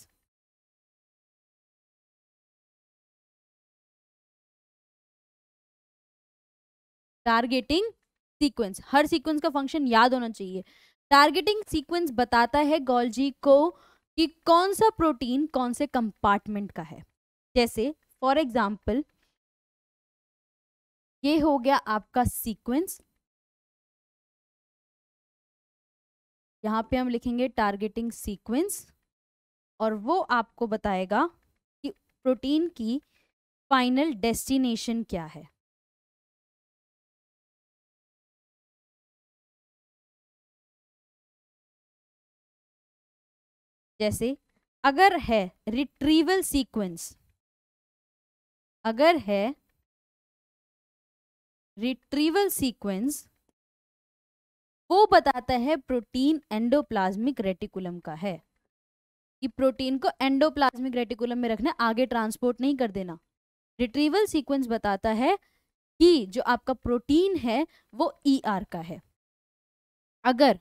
टारगेटिंग सीक्वेंस हर सीक्वेंस का फंक्शन याद होना चाहिए टारगेटिंग सीक्वेंस बताता है गोल्जी को कि कौन सा प्रोटीन कौन से कंपार्टमेंट का है जैसे फॉर एग्जाम्पल ये हो गया आपका सीक्वेंस यहाँ पे हम लिखेंगे टारगेटिंग सीक्वेंस और वो आपको बताएगा कि प्रोटीन की फाइनल डेस्टिनेशन क्या है जैसे अगर है रिट्रीवल सीक्वेंस अगर है रिट्रीवल सीक्वेंस वो बताता है प्रोटीन एंडोप्लाज्मिक रेटिकुलम का है कि प्रोटीन को एंडोप्लाज्मिक रेटिकुलम में रखना आगे ट्रांसपोर्ट नहीं कर देना रिट्रीवल सीक्वेंस बताता है कि जो आपका प्रोटीन है वो ई e ER का है अगर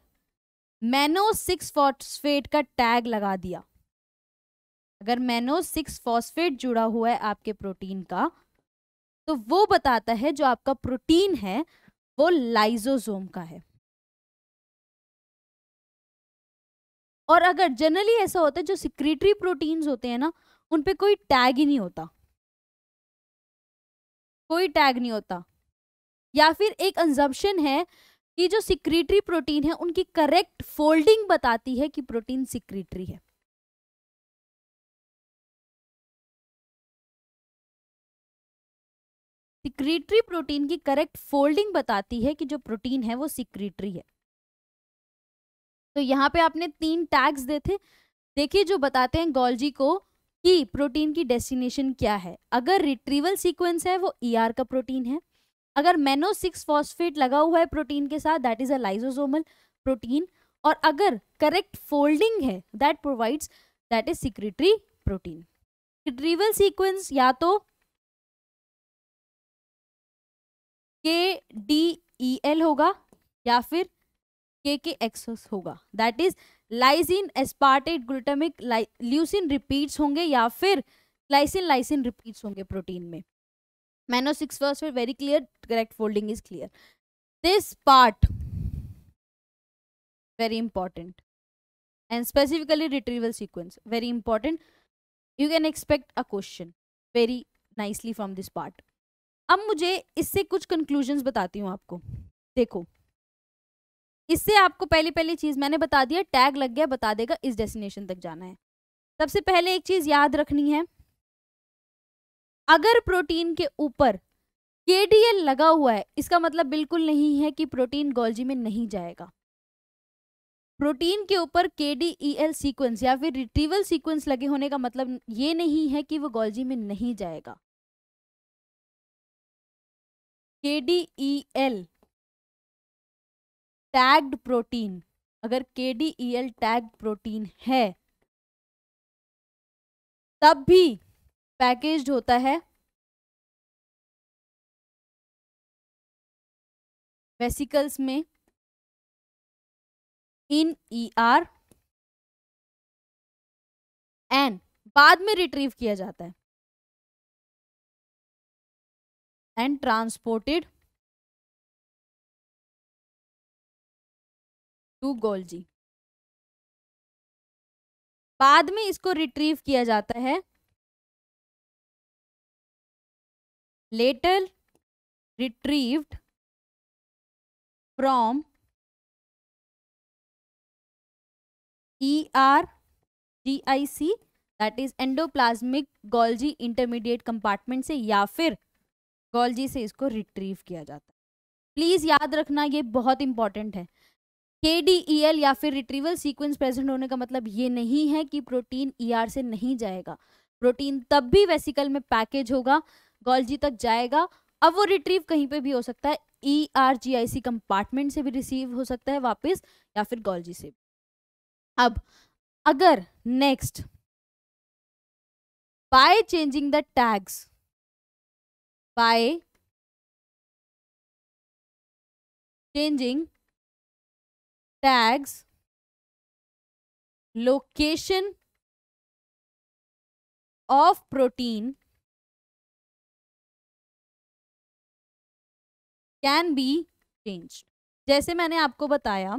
मैनो सिक्स फॉस्फेट का टैग लगा दिया अगर मैनो सिक्स फॉस्फेट जुड़ा हुआ है आपके प्रोटीन का तो वो बताता है जो आपका प्रोटीन है वो लाइजोजोम का है और अगर जनरली ऐसा होता है जो सिक्रेटरी प्रोटीन्स होते हैं ना उन पे कोई टैग ही नहीं होता कोई टैग नहीं होता या फिर एक अंजम्पशन है कि जो सिक्रेटरी प्रोटीन है उनकी करेक्ट फोल्डिंग बताती है कि प्रोटीन सिक्रेटरी है सिक्रीटरी प्रोटीन की करेक्ट फोल्डिंग बताती है कि जो प्रोटीन है वो सिक्रीटरी है तो यहाँ पे आपने तीन टैग्स दे थे देखिए जो बताते हैं गोल्जी को कि प्रोटीन की डेस्टिनेशन क्या है अगर रिट्रीवल सीक्वेंस है वो ई e ER का प्रोटीन है अगर मेनो सिक्स फॉस्फेट लगा हुआ है प्रोटीन के साथ that is a lysosomal protein और अगर करेक्ट फोल्डिंग है that provides that is secretory protein retrieval sequence या तो के डी ई एल होगा या फिर के के एक्स होगा that is lysine aspartate glutamic leucine repeats होंगे या फिर लाइसिन लाइसिन रिपीट्स होंगे प्रोटीन में मैनो सिक्स वर्स फिर very clear correct folding is clear this part very important and specifically retrieval sequence very important you can expect a question very nicely from this part अब मुझे इससे कुछ conclusion बताती हूँ आपको देखो इससे आपको पहली पहली चीज़ मैंने बता दिया टैग लग गया बता देगा इस डेस्टिनेशन तक जाना है सबसे पहले एक चीज़ याद रखनी है अगर प्रोटीन के ऊपर के लगा हुआ है इसका मतलब बिल्कुल नहीं है कि प्रोटीन गोल्जी में नहीं जाएगा प्रोटीन के ऊपर के डी ई एल सीक्वेंस या फिर रिट्रीवल सीक्वेंस लगे होने का मतलब ये नहीं है कि वो गोल्जी में नहीं जाएगा KDEL टैग्ड प्रोटीन अगर KDEL टैग प्रोटीन है तब भी पैकेज होता है वेसिकल्स में इन ई आर एन बाद में रिट्रीव किया जाता है and transported टू गोल्जी बाद में इसको रिट्रीव किया जाता है later retrieved from E R G I C that is endoplasmic Golgi intermediate compartment से या फिर गॉल्जी से इसको रिट्रीव किया जाता है प्लीज़ याद रखना ये बहुत इंपॉर्टेंट है के डी ई एल या फिर रिट्रीवल सीक्वेंस प्रेजेंट होने का मतलब ये नहीं है कि प्रोटीन ई ER आर से नहीं जाएगा प्रोटीन तब भी वेसिकल में पैकेज होगा गोल्जी तक जाएगा अब वो रिट्रीव कहीं पे भी हो सकता है ई R G I C compartment से भी रिसीव हो सकता है वापस या फिर गोल्जी से भी अब अगर next by changing the tags by changing tags location of protein can be change जैसे मैंने आपको बताया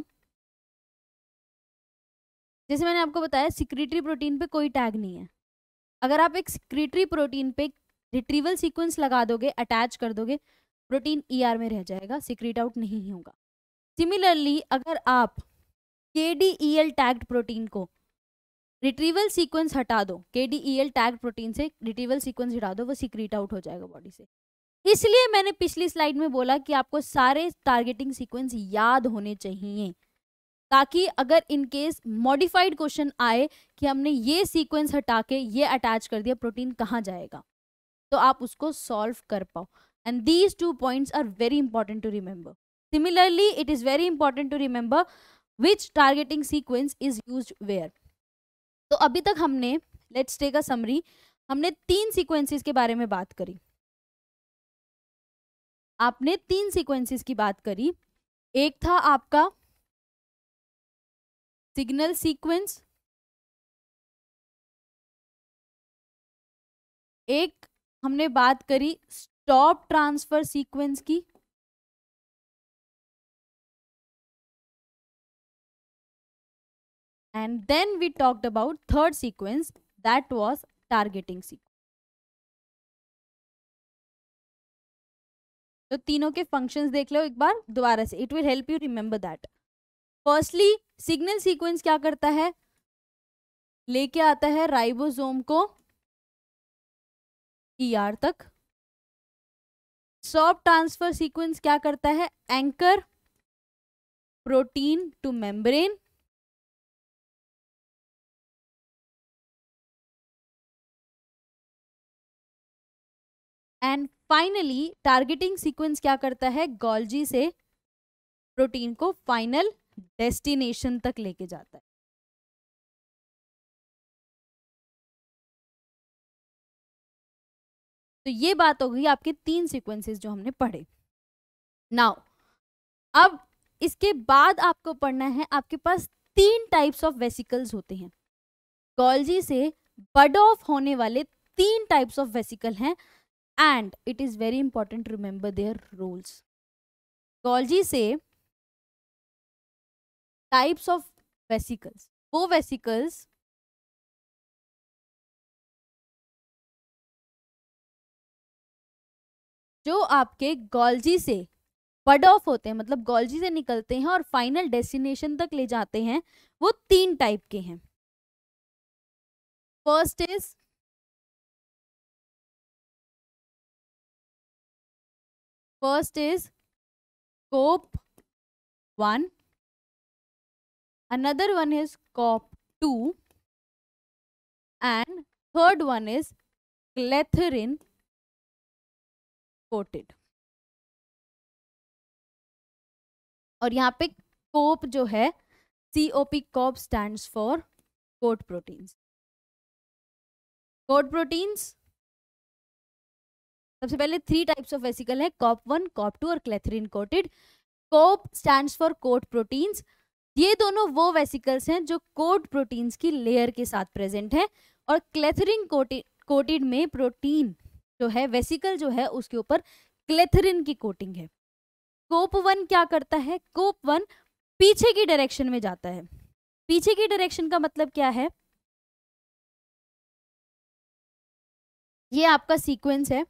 जैसे मैंने आपको बताया सिक्रेटरी प्रोटीन पे कोई टैग नहीं है अगर आप एक सिक्रेटरी प्रोटीन पे रिट्रीवल सीक्वेंस लगा दोगे अटैच कर दोगे प्रोटीन ई e ER में रह जाएगा सिक्रीट आउट नहीं होगा सिमिलरली अगर आप K D E L tagged protein को रिट्रीवल सीक्वेंस हटा दो K D E L tagged protein से रिट्रीवल सीक्वेंस हटा दो वो सिक्रीट आउट हो जाएगा बॉडी से इसलिए मैंने पिछली स्लाइड में बोला कि आपको सारे टारगेटिंग सीक्वेंस याद होने चाहिए ताकि अगर इन केस मॉडिफाइड क्वेश्चन आए कि हमने ये सीक्वेंस हटा के ये अटैच कर दिया प्रोटीन कहाँ जाएगा तो आप उसको सॉल्व कर पाओ and these two points are very important to remember similarly it is very important to remember which targeting sequence is use where तो अभी तक हमने लेट्स टेक अ समरी हमने तीन सीक्वेंसेस के बारे में बात करी आपने तीन सीक्वेंसेस की बात करी एक था आपका सिग्नल सीक्वेंस एक हमने बात करी स्टॉप ट्रांसफर सीक्वेंस की and then we talked about third sequence that was targeting sequence तो तीनों के फंक्शंस देख लो एक बार दोबारा से it will help you remember that firstly signal sequence क्या करता है लेके आता है राइबोसोम को ई e आर तक सॉप ट्रांसफर सीक्वेंस क्या करता है anchor protein to membrane and finally targeting sequence क्या करता है गॉल्जी से प्रोटीन को फाइनल डेस्टिनेशन तक लेके जाता है तो ये बात हो गई आपके तीन सिक्वेंसेज जो हमने पढ़े नाउ अब इसके बाद आपको पढ़ना है आपके पास तीन टाइप्स ऑफ वेसिकल्स होते हैं गोल्जी से बड ऑफ होने वाले तीन टाइप्स ऑफ वेसिकल हैं and it is very important remember their roles Golgi से टाइप्स ऑफ वेसिकल्स वो वेसिकल्स जो आपके गोल्जी से बड ऑफ होते हैं मतलब गोल्जी से निकलते हैं और फाइनल डेस्टिनेशन तक ले जाते हैं वो तीन टाइप के हैं first is first is COP one another one is COP two and third one is clathrin coated और यहाँ पे कोप जो है COP COP stand for coat proteins coat proteins सबसे पहले थ्री टाइप्स ऑफ वेसिकल है कॉप वन कॉप टू और clathrin coated COP stand for coat proteins ये दोनों वो वेसिकल्स हैं जो कोट प्रोटीन्स की लेयर के साथ प्रेजेंट है और क्लेथरीन कोटेड में प्रोटीन जो है वेसिकल जो है उसके ऊपर क्लेथरिन की कोटिंग है कोप वन क्या करता है कोप वन पीछे की डायरेक्शन में जाता है पीछे की डायरेक्शन का मतलब क्या है ये आपका सीक्वेंस है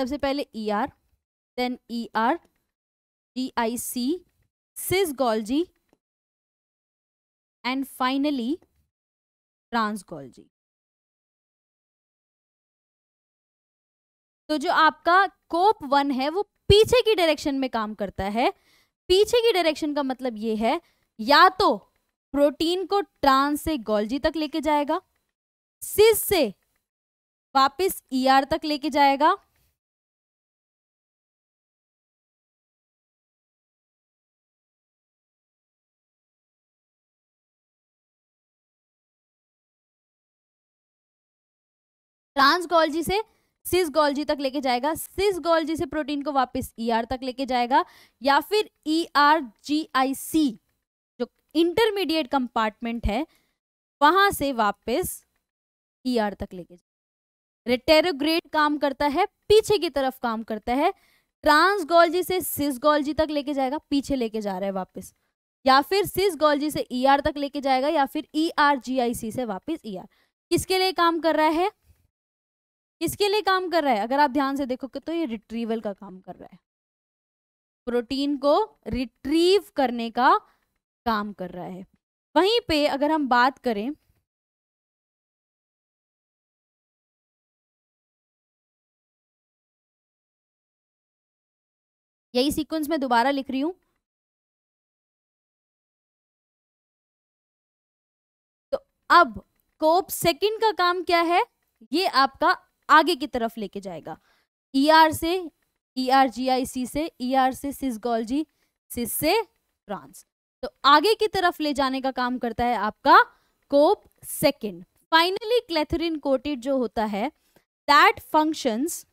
सबसे पहले E R then E R D I C cis Golgi and finally trans Golgi तो जो आपका कोप वन है वो पीछे की डायरेक्शन में काम करता है पीछे की डायरेक्शन का मतलब ये है या तो प्रोटीन को ट्रांस से गोल्जी तक लेके जाएगा सिस से वापस ईआर e ER तक लेके जाएगा ट्रांस गोल्जी से सिस गोल्जी तक लेके जाएगा सिस गोल्जी से प्रोटीन को वापस ई e ER तक लेके जाएगा या फिर ई आर जी आई सी जो इंटरमीडिएट कंपार्टमेंट है वहां से वापस ई e ER तक लेके जाएगा रेटेरोग्रेड काम करता है पीछे की तरफ काम करता है ट्रांस गोल्जी से सिस गोल्जी तक लेके जाएगा पीछे लेके जा रहा है वापस या फिर सिस गोल्जी से ई e ER तक लेके जाएगा या फिर ई आर जी आई सी से वापस ई ER. किसके लिए काम कर रहा है किसके लिए काम कर रहा है अगर आप ध्यान से देखोगे तो ये रिट्रीवल का काम कर रहा है प्रोटीन को रिट्रीव करने का काम कर रहा है वहीं पे अगर हम बात करें यही सीक्वेंस मैं दोबारा लिख रही हूं तो अब कोप सेकंड का काम क्या है ये आपका आगे की तरफ लेके जाएगा ई e आर से ई आर जी आई सी से ई e आर से सिसगोलजी सिस से ट्रांस तो आगे की तरफ ले जाने का काम करता है आपका COP second finally clathrin coated जो होता है दैट फंक्शंस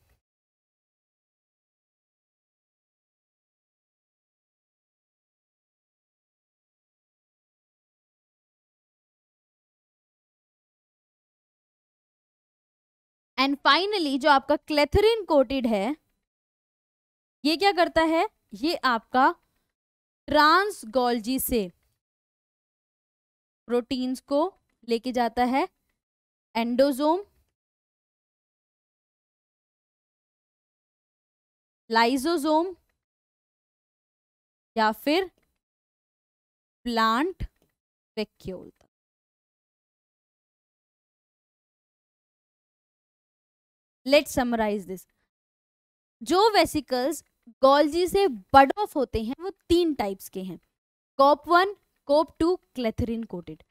एंड फाइनली जो आपका क्लेथरिन कोटेड है ये क्या करता है ये आपका ट्रांसगोल्जी से प्रोटीन्स को लेके जाता है एंडोजोम लाइजोजोम या फिर plant vacuole let summarise this जो वेसिकल्स गोल्जी से बड ऑफ होते हैं वो तीन टाइप्स के हैं COP one COP two clathrin coated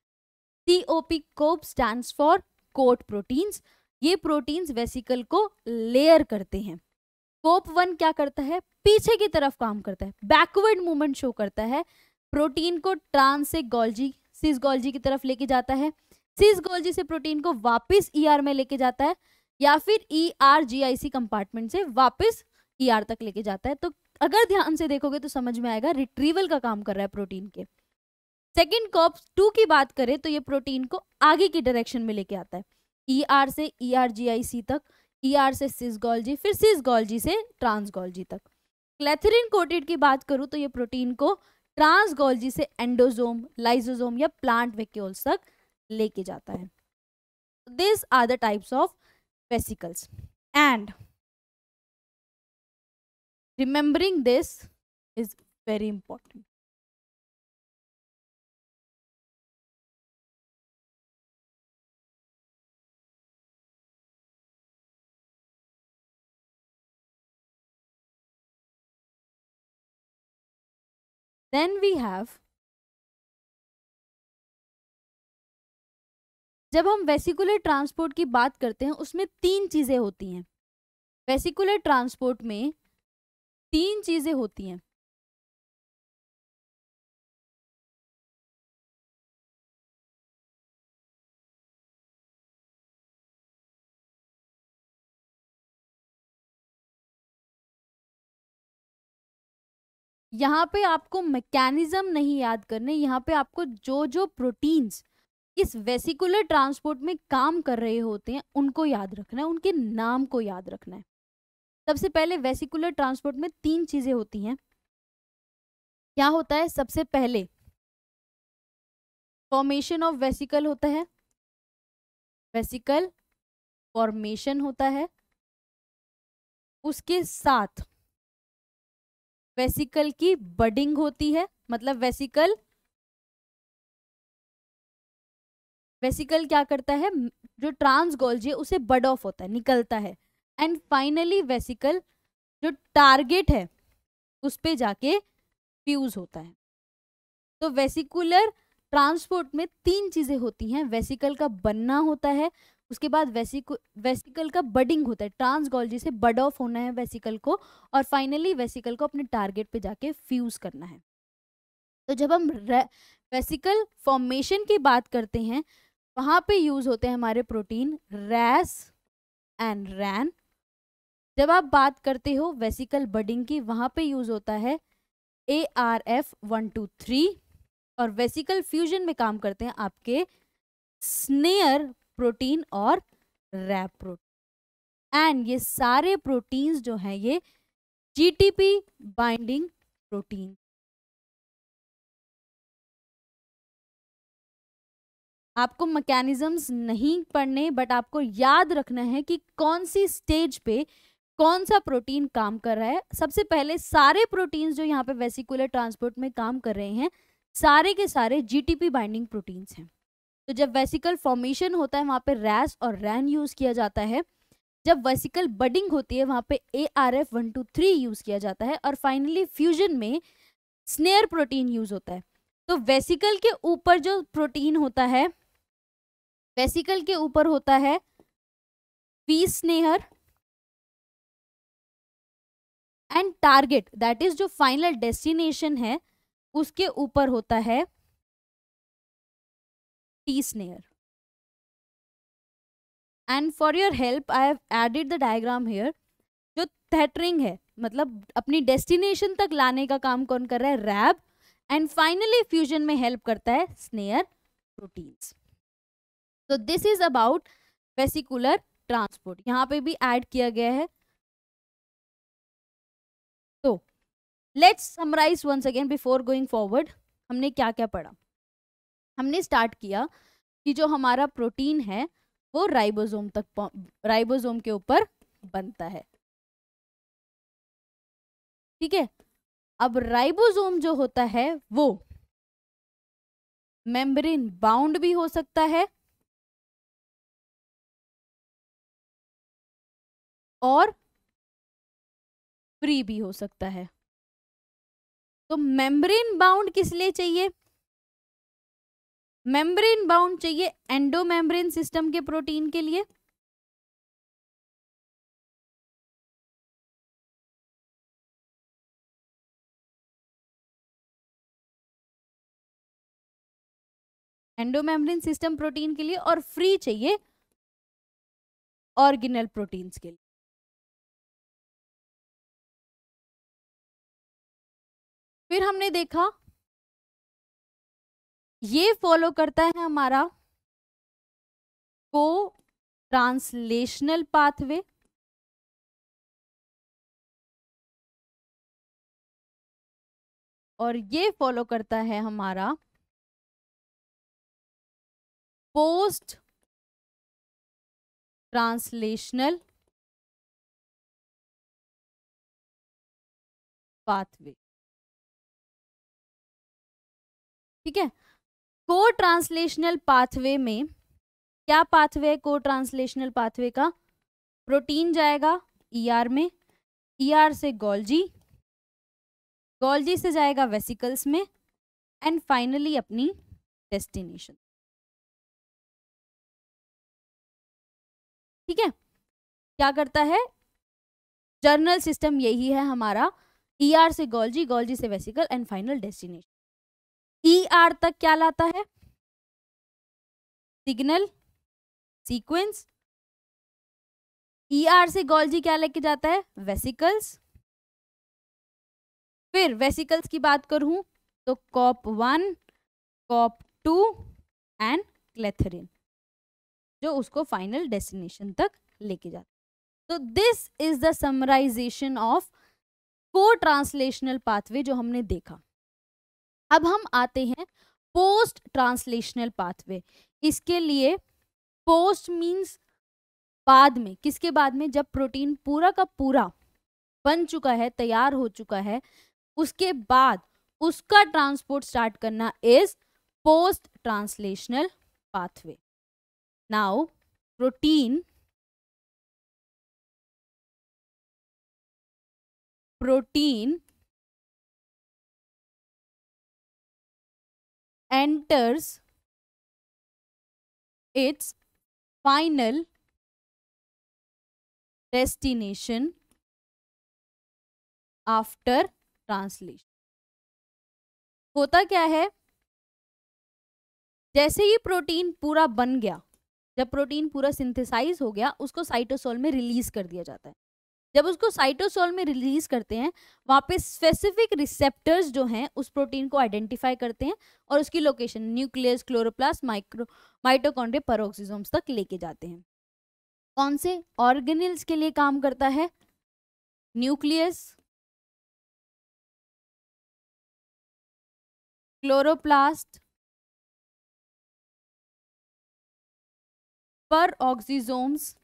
P COP stand for coat proteins ये प्रोटीन्स वेसिकल को लेयर करते हैं कोप वन क्या करता है पीछे की तरफ काम करता है बैकवर्ड मूवमेंट शो करता है प्रोटीन को ट्रांस से गोल्जी सिस गोल्जी की तरफ लेके जाता है सिस गोल्जी से प्रोटीन को वापस ईआर e ER में लेके जाता है या फिर ई R G I C compartment से वापस ई e आर तक लेके जाता है तो अगर ध्यान से देखोगे तो समझ में आएगा रिट्रीवल का काम कर रहा है प्रोटीन के सेकेंड कॉप टू की बात करें तो ये प्रोटीन को आगे की डायरेक्शन में लेके आता है ई e आर से ई आर जी आई सी तक ई e आर से सिसगोलजी फिर सिसगोलजी से ट्रांसगोलजी तक क्लेथरिन कोटेड की बात करूँ तो ये प्रोटीन को ट्रांसगोलजी से एंडोजोम लाइजोजोम या प्लांट वेक्यूल्स तक लेके जाता है this are the types of vesicles. And remembering this is very important. Then we have जब हम वेसिकुलर ट्रांसपोर्ट की बात करते हैं उसमें तीन चीज़ें होती हैं वेसिकुलर ट्रांसपोर्ट में तीन चीज़ें होती हैं यहाँ पे आपको मैकेनिज्म नहीं याद करने यहाँ पे आपको जो जो प्रोटीन्स इस वेसिकुलर ट्रांसपोर्ट में काम कर रहे होते हैं उनको याद रखना है उनके नाम को याद रखना है सबसे पहले वेसिकुलर ट्रांसपोर्ट में तीन चीज़ें होती हैं क्या होता है सबसे पहले फॉर्मेशन ऑफ वेसिकल होता है वेसिकल फॉर्मेशन होता है उसके साथ वेसिकल की बडिंग होती है मतलब वेसिकल वेसिकल क्या करता है जो ट्रांस गोल्जी है उसे बड ऑफ होता है निकलता है एंड फाइनली वेसिकल जो टारगेट है उस पर जाके फ्यूज होता है तो वेसिकुलर ट्रांसपोर्ट में तीन चीज़ें होती हैं वेसिकल का बनना होता है उसके बाद वेसिकल वेसिकल का बडिंग होता है गोल्जी से बड ऑफ होना है वेसिकल को और फाइनली वेसिकल को अपने टारगेट पे जाके फ्यूज़ करना है तो जब हम वेसिकल फॉर्मेशन की बात करते हैं वहाँ पे यूज़ होते हैं हमारे प्रोटीन रैस एंड रैन जब आप बात करते हो वेसिकल बडिंग की वहाँ पे यूज़ होता है A R F one two three और वेसिकल फ्यूजन में काम करते हैं आपके स्नेयर प्रोटीन और रैप प्रोटीन एंड ये सारे प्रोटीन्स जो हैं ये जीटीपी बाइंडिंग प्रोटीन आपको मैकेनिज्म्स नहीं पढ़ने बट आपको याद रखना है कि कौन सी स्टेज पे कौन सा प्रोटीन काम कर रहा है सबसे पहले सारे प्रोटीन्स जो यहाँ पे वेसिकुलर ट्रांसपोर्ट में काम कर रहे हैं सारे के सारे जीटीपी बाइंडिंग प्रोटीन्स हैं तो जब वेसिकल फॉर्मेशन होता है वहाँ पे रैस और रैन यूज़ किया जाता है जब वेसिकल बडिंग होती है वहाँ पे A R F one two three use किया जाता है और फाइनली फ्यूजन में स्नेयर प्रोटीन यूज़ होता है तो वेसिकल के ऊपर जो प्रोटीन होता है वेसिकल के ऊपर होता है P SNARE and target that is जो फाइनल डेस्टिनेशन है उसके ऊपर होता है T SNARE and for your help I have added the diagram here जो थेटरिंग है मतलब अपनी डेस्टिनेशन तक लाने का काम कौन कर रहा है रैब एंड फाइनली फ्यूजन में हेल्प करता है स्नेयर प्रोटीन्स तो this is about vesicular transport यहाँ पे भी ऐड किया गया है तो let's summarise once again before going forward हमने क्या क्या पढ़ा हमने स्टार्ट किया कि जो हमारा प्रोटीन है वो राइबोसोम तक राइबोसोम के ऊपर बनता है ठीक है अब राइबोसोम जो होता है वो मेम्ब्रेन बाउंड भी हो सकता है और फ्री भी हो सकता है तो मेम्ब्रेन बाउंड किस लिए चाहिए मेम्ब्रेन बाउंड चाहिए एंडोमेम्ब्रेन सिस्टम के प्रोटीन के लिए एंडोमेम्ब्रेन सिस्टम प्रोटीन के लिए और फ्री चाहिए ऑर्गिनल प्रोटीन्स के लिए फिर हमने देखा ये फॉलो करता है हमारा को ट्रांसलेशनल पाथवे और ये फॉलो करता है हमारा पोस्ट ट्रांसलेशनल पाथवे ठीक है को ट्रांसलेशनल पाथवे में क्या पाथवे है को ट्रांसलेशनल पाथवे का प्रोटीन जाएगा ईआर e में ईआर e से गोल्जी गोल्जी से जाएगा वेसिकल्स में एंड फाइनली अपनी डेस्टिनेशन ठीक है क्या करता है जर्नल सिस्टम यही है हमारा ईआर e से गोल्जी गोल्जी से vesicle and final destination E e R तक क्या लाता है signal sequence E e R से गोल्जी क्या लेके जाता है वेसिकल्स फिर वेसिकल्स की बात करूं तो COP one COP two and clathrin जो उसको फाइनल डेस्टिनेशन तक लेके जाता तो this is the summarisation of cotranslational pathway जो हमने देखा अब हम आते हैं पोस्ट ट्रांसलेशनल पाथवे इसके लिए पोस्ट मीन्स बाद में किसके बाद में जब प्रोटीन पूरा का पूरा बन चुका है तैयार हो चुका है उसके बाद उसका ट्रांसपोर्ट स्टार्ट करना is post translational pathway now protein protein enters its final destination after translation होता क्या है जैसे ही प्रोटीन पूरा बन गया जब प्रोटीन पूरा सिंथेसाइज हो गया उसको साइटोसोल में रिलीज कर दिया जाता है जब उसको साइटोसोल में रिलीज करते हैं वहाँ पे स्पेसिफिक रिसेप्टर्स जो हैं उस प्रोटीन को आइडेंटिफाई करते हैं और उसकी location nucleus chloroplast micro mitochondria peroxisomes तक लेके जाते हैं कौन से ऑर्गेनिल्स के लिए काम करता है nucleus chloroplast peroxisomes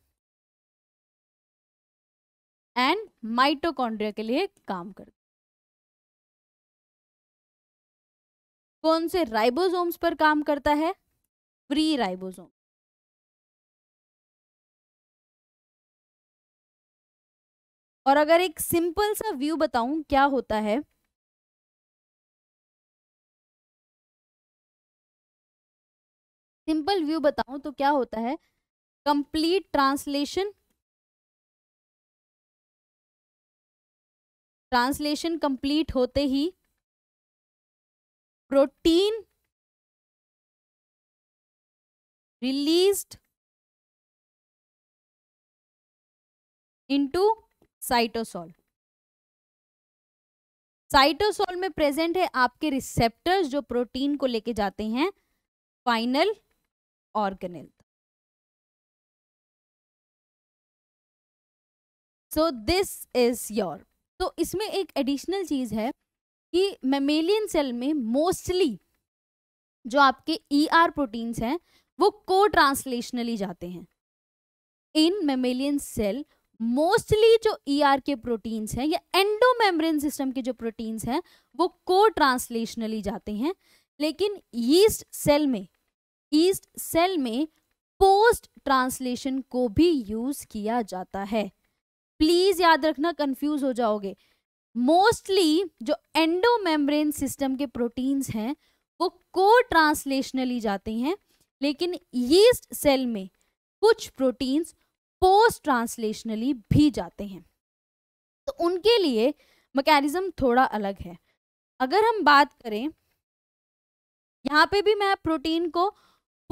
and mitochondria के लिए काम करती कौन से राइबोसोम्स पर काम करता है फ्री राइबोसोम और अगर एक सिंपल सा व्यू बताऊं क्या होता है सिंपल व्यू बताऊं तो क्या होता है कंप्लीट ट्रांसलेशन ट्रांसलेशन कंप्लीट होते ही protein released into cytosol cytosol में प्रेजेंट है आपके रिसेप्टर्स जो प्रोटीन को लेके जाते हैं final organelle so this is your तो इसमें एक एडिशनल चीज़ है कि मेमेलियन सेल में मोस्टली जो आपके ई आर प्रोटीन्स हैं वो को ट्रांसलेशनली जाते हैं इन मेमेलियन सेल मोस्टली जो ई e आर के प्रोटीन्स हैं या एंडोमेम्ब्रेन सिस्टम के जो प्रोटीन्स हैं वो को ट्रांसलेशनली जाते हैं लेकिन ईस्ट सेल में ईस्ट सेल में पोस्ट ट्रांसलेशन को भी यूज किया जाता है प्लीज याद रखना कंफ्यूज हो जाओगे मोस्टली जो एंडो मेम्ब्रेन सिस्टम के प्रोटीन्स हैं वो को ट्रांसलेशनली जाते हैं लेकिन यीस्ट सेल में कुछ प्रोटीन्स पोस्ट ट्रांसलेशनली भी जाते हैं तो उनके लिए मैकेनिज्म थोड़ा अलग है अगर हम बात करें यहाँ पे भी मैं प्रोटीन को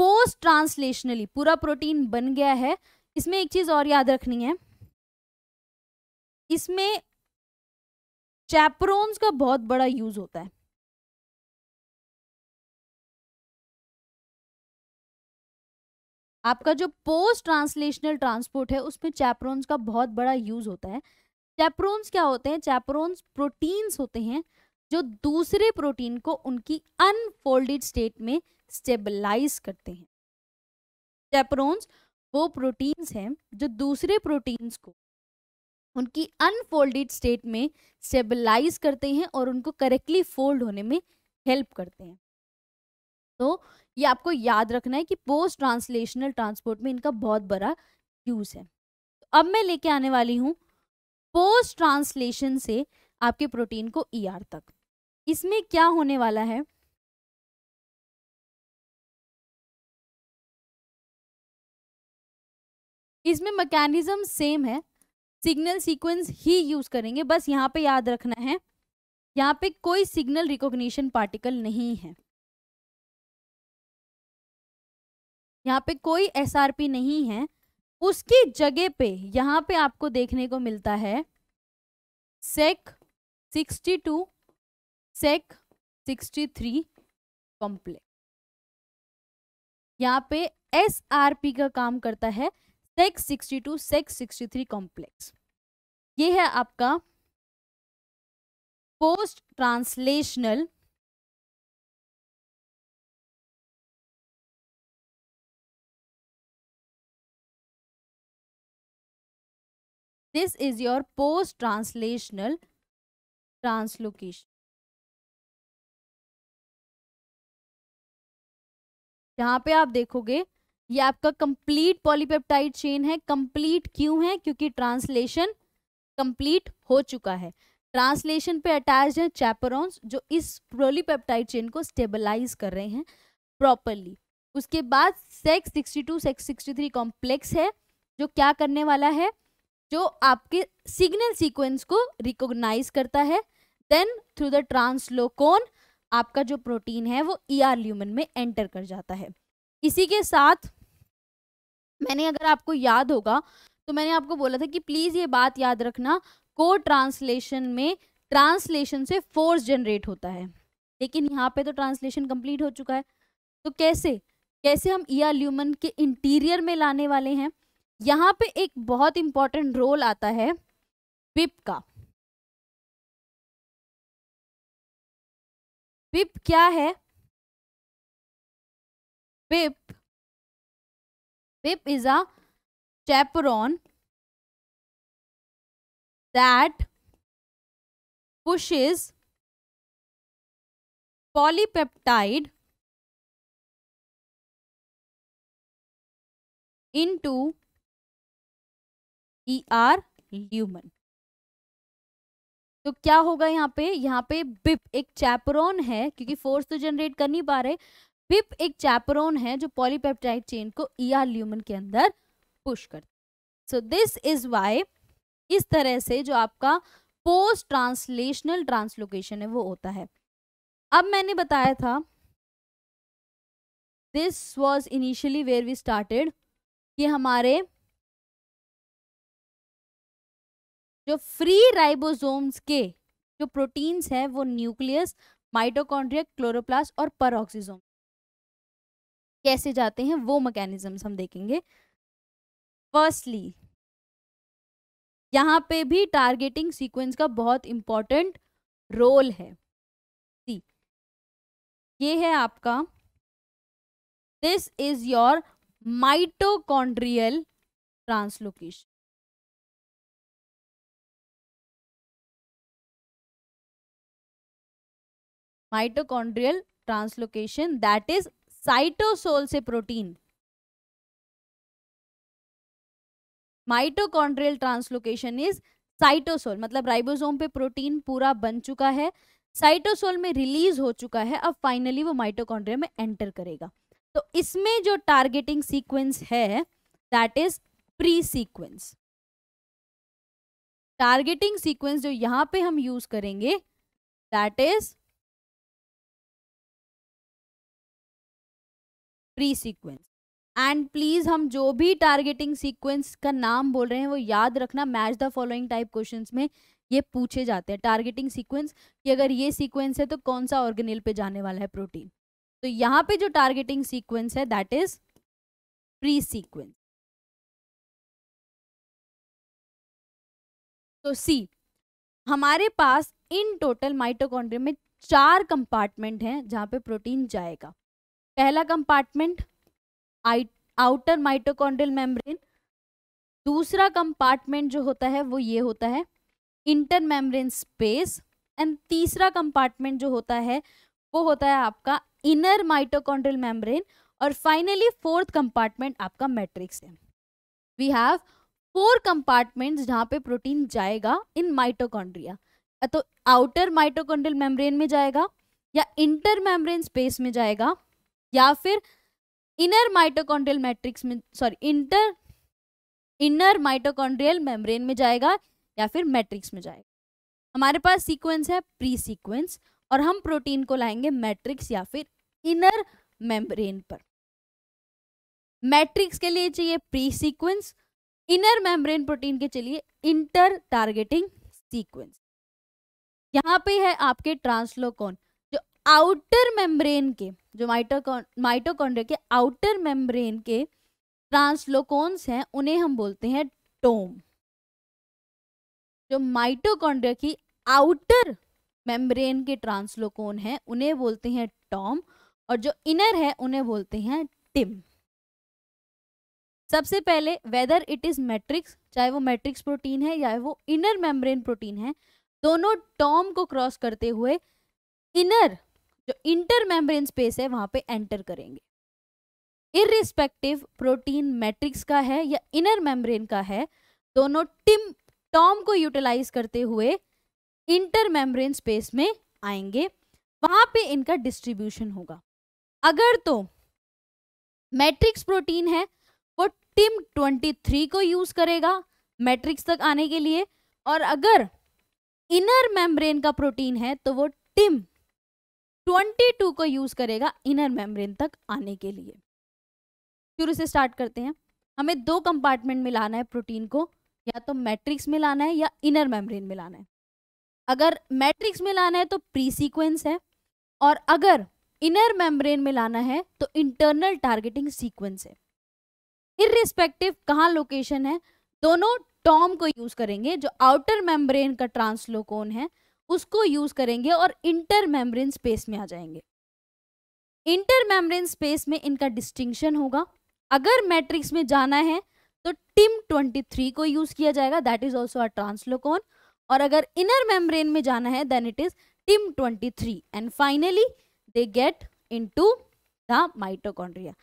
पोस्ट ट्रांसलेशनली पूरा प्रोटीन बन गया है इसमें एक चीज़ और याद रखनी है इसमें चैपरोन्स का बहुत बड़ा यूज होता है आपका जो पोस्ट ट्रांसलेशनल ट्रांसपोर्ट है उसमें चैपरोन्स का बहुत बड़ा यूज होता है चैपरोन्स क्या होते हैं चैपरोन्स प्रोटीन्स होते हैं जो दूसरे प्रोटीन को उनकी अनफोल्डेड स्टेट में स्टेबलाइज करते हैं चैपरोन्स वो प्रोटीन्स हैं जो दूसरे प्रोटीन्स को उनकी अनफोल्डेड स्टेट में स्टेबलाइज करते हैं और उनको करेक्टली फोल्ड होने में हेल्प करते हैं तो ये आपको याद रखना है कि पोस्ट ट्रांसलेशनल ट्रांसपोर्ट में इनका बहुत बड़ा यूज़ है तो अब मैं लेके आने वाली हूँ पोस्ट ट्रांसलेशन से आपके प्रोटीन को ई e ER तक इसमें क्या होने वाला है इसमें मैकेनिज्म सेम है सिग्नल सीक्वेंस ही यूज करेंगे बस यहाँ पे याद रखना है यहाँ पे कोई सिग्नल रिकॉग्निशन पार्टिकल नहीं है यहाँ पे कोई पी नहीं है उसकी जगह पे यहाँ पे आपको देखने को मिलता है सेक 62 सेक 63 कॉम्प्लेक्स यहाँ पे एसआरपी का काम करता है Sec sixty two Sec sixty three complex ये है आपका post translational this is your post translational translocation यहाँ पे आप देखोगे ये आपका कंप्लीट पॉलीपेप्टाइड चेन है कंप्लीट क्यों है क्योंकि ट्रांसलेशन कंप्लीट हो चुका है ट्रांसलेशन पे अटैच है चैपरॉन्स जो इस पॉलीपेप्टाइड चेन को स्टेबलाइज कर रहे हैं प्रॉपरली उसके बाद Sec sixty two Sec sixty three complex है जो क्या करने वाला है जो आपके सिग्नल सीक्वेंस को रिकोगनाइज करता है देन थ्रू द ट्रांसलोकोन आपका जो प्रोटीन है वो ई आर ल्यूमन में एंटर कर जाता है इसी के साथ मैंने अगर आपको याद होगा तो मैंने आपको बोला था कि प्लीज़ ये बात याद रखना को ट्रांसलेशन में ट्रांसलेशन से फोर्स जनरेट होता है लेकिन यहाँ पे तो ट्रांसलेशन कंप्लीट हो चुका है तो कैसे कैसे हम ई ल्यूमन के इंटीरियर में लाने वाले हैं यहाँ पे एक बहुत इंपॉर्टेंट रोल आता है पिप का पिप क्या है Pip Pip is a chaperone that pushes polypeptide into ER lumen तो क्या होगा यहाँ पे यहाँ पे बिप एक चैपरॉन है क्योंकि फोर्स तो जनरेट कर नहीं पा रहे पिप एक चैपरोन है जो पॉलीपेप्टाइड चेन को ईआर ल्यूमन के अंदर पुश करता सो दिस इज वाई इस तरह से जो आपका पोस्ट ट्रांसलेशनल ट्रांसलोकेशन है वो होता है अब मैंने बताया था this was initially where we started कि हमारे जो फ्री राइबोसोम्स के जो प्रोटीन्स हैं वो न्यूक्लियस माइटोकॉन्ड्रिया क्लोरोप्लास्ट और ऑक्सीजोम कैसे जाते हैं वो मैकेनिज्म्स हम देखेंगे फर्स्टली यहाँ पे भी टारगेटिंग सीक्वेंस का बहुत इम्पॉर्टेंट रोल है सी ये है आपका this is your mitochondrial translocation mitochondrial translocation that is cytosol से protein mitochondrial translocation is cytosol मतलब राइबोसोम पे प्रोटीन पूरा बन चुका है साइटोसोल में रिलीज हो चुका है अब फाइनली वो माइटोकॉन्ड्रिया में एंटर करेगा तो इसमें जो टारगेटिंग सीक्वेंस है that is pre sequence targeting sequence जो यहाँ पे हम यूज करेंगे that is pre sequence and please हम जो भी टारगेटिंग सीक्वेंस का नाम बोल रहे हैं वो याद रखना match the following type question में ये पूछे जाते हैं टारगेटिंग सीक्वेंस कि अगर ये सीक्वेंस है तो कौन सा ऑर्गेनिल पे जाने वाला है प्रोटीन तो यहाँ पे जो टारगेटिंग सीक्वेंस है दैट इज प्री सीक्वेंस तो सी हमारे पास इन टोटल माइटोकॉन्ड्रिया में चार कंपार्टमेंट हैं जहाँ पे प्रोटीन जाएगा पहला कंपार्टमेंट आउटर माइटोकॉन्ड्रियल मेम्ब्रेन दूसरा कंपार्टमेंट जो होता है वो ये होता है इंटर मेम्ब्रेन स्पेस एंड तीसरा कंपार्टमेंट जो होता है वो होता है आपका इनर माइटोकॉन्ड्रियल मेम्ब्रेन और फाइनली फोर्थ कंपार्टमेंट आपका मैट्रिक्स है वी हैव फोर कंपार्टमेंट्स जहाँ पे प्रोटीन जाएगा इन माइटोकॉन्ड्रिया तो आउटर माइटोकॉन्ड्रियल मेम्ब्रेन में जाएगा या इंटर मेम्ब्रेन स्पेस में जाएगा या फिर इनर माइटोकॉन्ड्रियल मैट्रिक्स में sorry inter inner mitochondrial membrane में जाएगा या फिर मैट्रिक्स में जाएगा हमारे पास सीक्वेंस है प्री सीक्वेंस और हम प्रोटीन को लाएंगे मैट्रिक्स या फिर इनर मेम्ब्रेन पर मैट्रिक्स के लिए चाहिए pre sequence inner membrane protein के चलिए इंटर टारगेटिंग सीक्वेंस यहाँ पे है आपके ट्रांसलोकॉन आउटर मेम्ब्रेन के जो माइटोकॉन्ड्रिया के आउटर मेम्ब्रेन के ट्रांसलोकोन्स हैं उन्हें हम बोलते हैं टोम जो माइटोकॉन्ड्रिया की आउटर मेम्ब्रेन के ट्रांसलोकोन हैं उन्हें बोलते हैं टॉम और जो इनर है उन्हें बोलते हैं टिम सबसे पहले वेदर इट इज मैट्रिक्स चाहे वो मैट्रिक्स प्रोटीन है या वो इनर मेम्ब्रेन प्रोटीन है दोनों टॉम को क्रॉस करते हुए इनर जो इंटर मेम्ब्रेन स्पेस है वहां पे एंटर करेंगे इरिस्पेक्टिव प्रोटीन मैट्रिक्स का है या इनर मेम्ब्रेन का है दोनों टिम टॉम को यूटिलाइज करते हुए इंटर मेम्ब्रेन स्पेस में आएंगे वहां पे इनका डिस्ट्रीब्यूशन होगा अगर तो मैट्रिक्स प्रोटीन है वो टिम 23 को यूज करेगा मैट्रिक्स तक आने के लिए और अगर इनर मेम्ब्रेन का प्रोटीन है तो वो टिम 22 को यूज करेगा इनर मेम्ब्रेन तक आने के लिए शुरू से स्टार्ट करते हैं हमें दो कंपार्टमेंट में लाना है प्रोटीन को या तो मैट्रिक्स में लाना है या इनर मेम्ब्रेन में लाना है अगर मैट्रिक्स में लाना है तो प्री सीक्वेंस है और अगर इनर मेम्ब्रेन में लाना है तो इंटरनल टारगेटिंग सीक्वेंस है इररिस्पेक्टिव कहाँ लोकेशन है दोनों टॉम को यूज करेंगे जो आउटर मेम्ब्रेन का ट्रांसलोकोन है उसको यूज करेंगे और इंटर मेम्ब्रेन स्पेस में आ जाएंगे इंटर मेम्ब्रेन स्पेस में इनका डिस्टिंक्शन होगा अगर मैट्रिक्स में जाना है तो टिम 23 को यूज किया जाएगा that is also a translocon और अगर इनर मेम्ब्रेन में जाना है then it is TIM 23 and finally they get into the mitochondria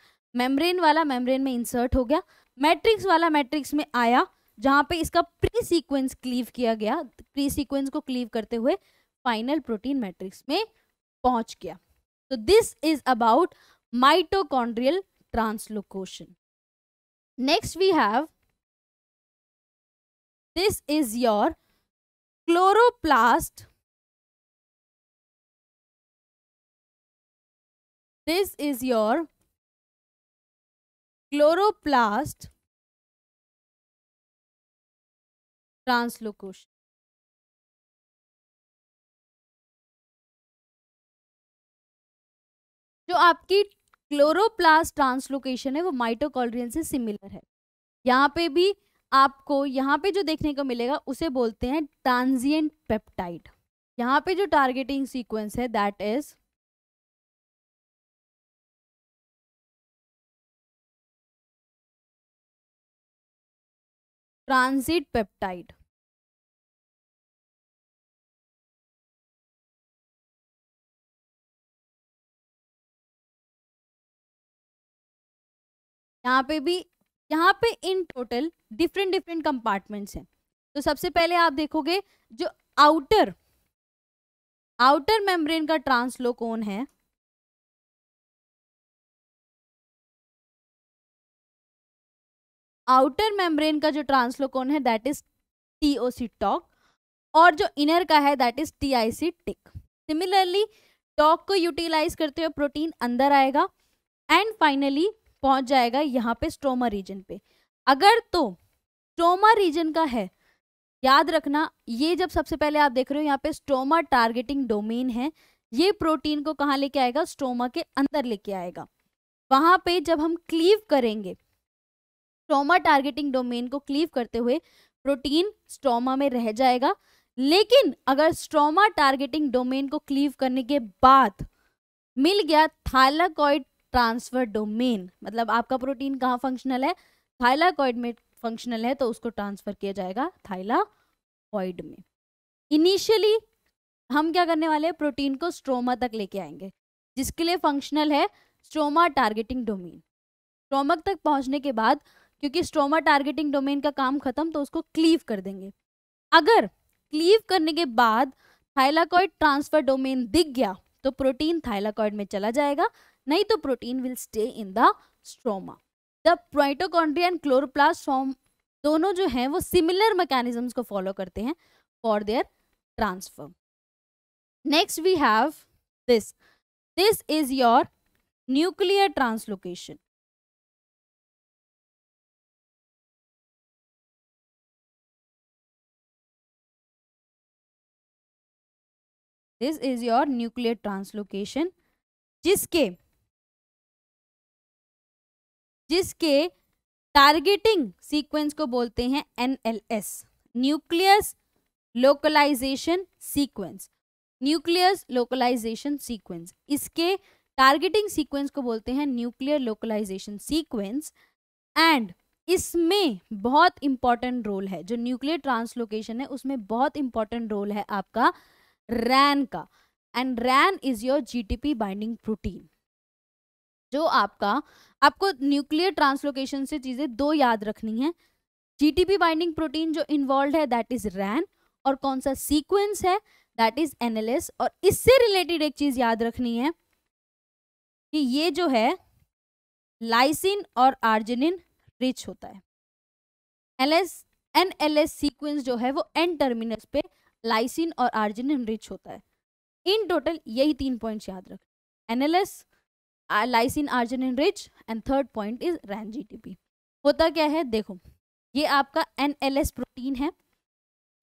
membrane वाला मेम्ब्रेन में इंसर्ट हो गया मैट्रिक्स वाला मैट्रिक्स में आया जहाँ पे इसका प्री सीक्वेंस क्लीव किया गया प्री सीक्वेंस को क्लीव करते हुए फाइनल प्रोटीन मैट्रिक्स में पहुंच गया तो this is about mitochondrial translocation next we have this is your chloroplast this is your chloroplast translocation जो आपकी क्लोरोप्लास्ट ट्रांसलोकेशन है वो माइटोकॉन्ड्रियन से सिमिलर है यहाँ पे भी आपको यहाँ पे जो देखने को मिलेगा उसे बोलते हैं ट्रांजिएंट पेप्टाइड यहाँ पे जो टारगेटिंग सीक्वेंस है दैट इज ट्रांजिट पेप्टाइड यहाँ पे भी यहाँ पे in total different different compartments हैं तो सबसे पहले आप देखोगे जो आउटर आउटर मेम्ब्रेन का ट्रांसलोकोन है आउटर मेम्ब्रेन का जो ट्रांसलोकोन है that is T O C TOC और जो इनर का है that is T I C TIC similarly TOC को यूटिलाइज करते हुए प्रोटीन अंदर आएगा एंड फाइनली पहुंच जाएगा यहाँ पे स्ट्रोमा रीजन पे अगर तो स्ट्रोमा रीजन का है याद रखना ये जब सबसे पहले आप देख रहे हो यहाँ पे स्ट्रोमा टारगेटिंग डोमेन है ये प्रोटीन को कहाँ लेके आएगा स्ट्रोमा के अंदर लेके आएगा वहां पे जब हम क्लीव करेंगे स्ट्रोमा टारगेटिंग डोमेन को क्लीव करते हुए प्रोटीन स्ट्रोमा में रह जाएगा लेकिन अगर स्ट्रोमा टारगेटिंग डोमेन को क्लीव करने के बाद मिल गया थाइलाकॉइड ट्रांसफर डोमेन मतलब आपका प्रोटीन कहाँ फंक्शनल है थाइलाकॉइड में फंक्शनल है तो उसको ट्रांसफर किया जाएगा थाइलाकॉइड में इनिशियली हम क्या करने वाले हैं प्रोटीन को स्ट्रोमा तक लेके आएंगे जिसके लिए फंक्शनल है स्ट्रोमा टारगेटिंग डोमेन स्ट्रोमक तक पहुंचने के बाद क्योंकि स्ट्रोमा टारगेटिंग डोमेन का काम खत्म तो उसको क्लीव कर देंगे अगर क्लीव करने के बाद थाइलाकॉइड ट्रांसफर डोमेन दिख गया तो प्रोटीन थाइलाकॉइड में चला जाएगा नहीं तो protein will stay in the stroma the protochondria and chloroplast form दोनों जो हैं वो सिमिलर मैकेनिज्म को फॉलो करते हैं for their transfer next we have this this is your nuclear translocation this is your nuclear translocation जिसके जिसके targeting sequence को बोलते हैं NLS nucleus localisation sequence nucleus localisation sequence इसके टारगेटिंग सीक्वेंस को बोलते हैं न्यूक्लियर लोकलाइजेशन सीक्वेंस एंड इसमें बहुत इंपॉर्टेंट रोल है जो न्यूक्लियर ट्रांसलोकेशन है उसमें बहुत इंपॉर्टेंट रोल है आपका रैन का and Ran is your GTP binding protein जो आपका आपको न्यूक्लियर ट्रांसलोकेशन से चीजें दो याद रखनी है जीटीपी बाइंडिंग प्रोटीन जो इन्वॉल्व है दैट इज रैन और कौन सा सीक्वेंस है दैट इज एनएलएस और इससे रिलेटेड एक चीज याद रखनी है कि ये जो है लाइसिन और आर्जिनिन रिच होता है L S N L S sequence जो है वो एन टर्मिनस पे लाइसिन और आर्जिन रिच होता है इन टोटल यही तीन पॉइंट्स याद रख NLS lysine arginine rich and third point is Ran GTP होता क्या है देखो ये आपका एन प्रोटीन है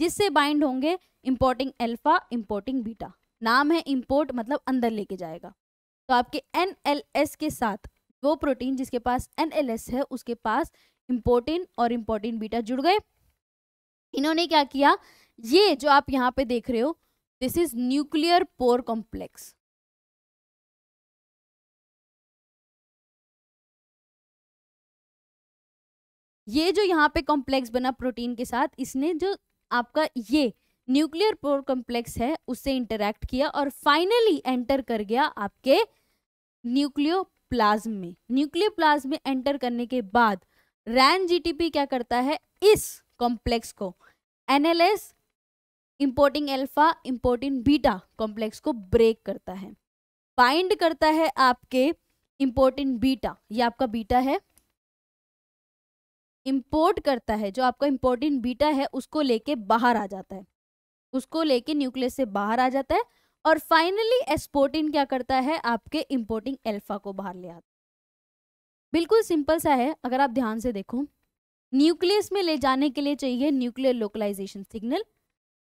जिससे बाइंड होंगे इम्पोर्टिंग एल्फा इम्पोर्टिंग बीटा नाम है इम्पोर्ट मतलब अंदर लेके जाएगा तो आपके एन के साथ वो प्रोटीन जिसके पास एन है उसके पास इम्पोर्टिन और इम्पोर्टिन बीटा जुड़ गए इन्होंने क्या किया ये जो आप यहाँ पे देख रहे हो this is nuclear pore complex ये जो यहाँ पे कॉम्प्लेक्स बना प्रोटीन के साथ इसने जो आपका ये न्यूक्लियर पोर कॉम्प्लेक्स है उससे इंटरैक्ट किया और फाइनली एंटर कर गया आपके न्यूक्लियो प्लाज्म में न्यूक्लियो प्लाज्म में एंटर करने के बाद रैन जीटीपी क्या करता है इस कॉम्प्लेक्स को NLS importin alpha importin beta complex को ब्रेक करता है बाइंड करता है आपके इम्पोर्टेंट बीटा ये आपका बीटा है इम्पोर्ट करता है जो आपका इम्पोर्टेंट बीटा है उसको लेके बाहर आ जाता है उसको लेके न्यूक्लियस से बाहर आ जाता है और फाइनली एस्पोर्टिन क्या करता है आपके इम्पोर्टिंग एल्फा को बाहर ले आता बिल्कुल सिंपल सा है अगर आप ध्यान से देखो न्यूक्लियस में ले जाने के लिए चाहिए nuclear localisation signal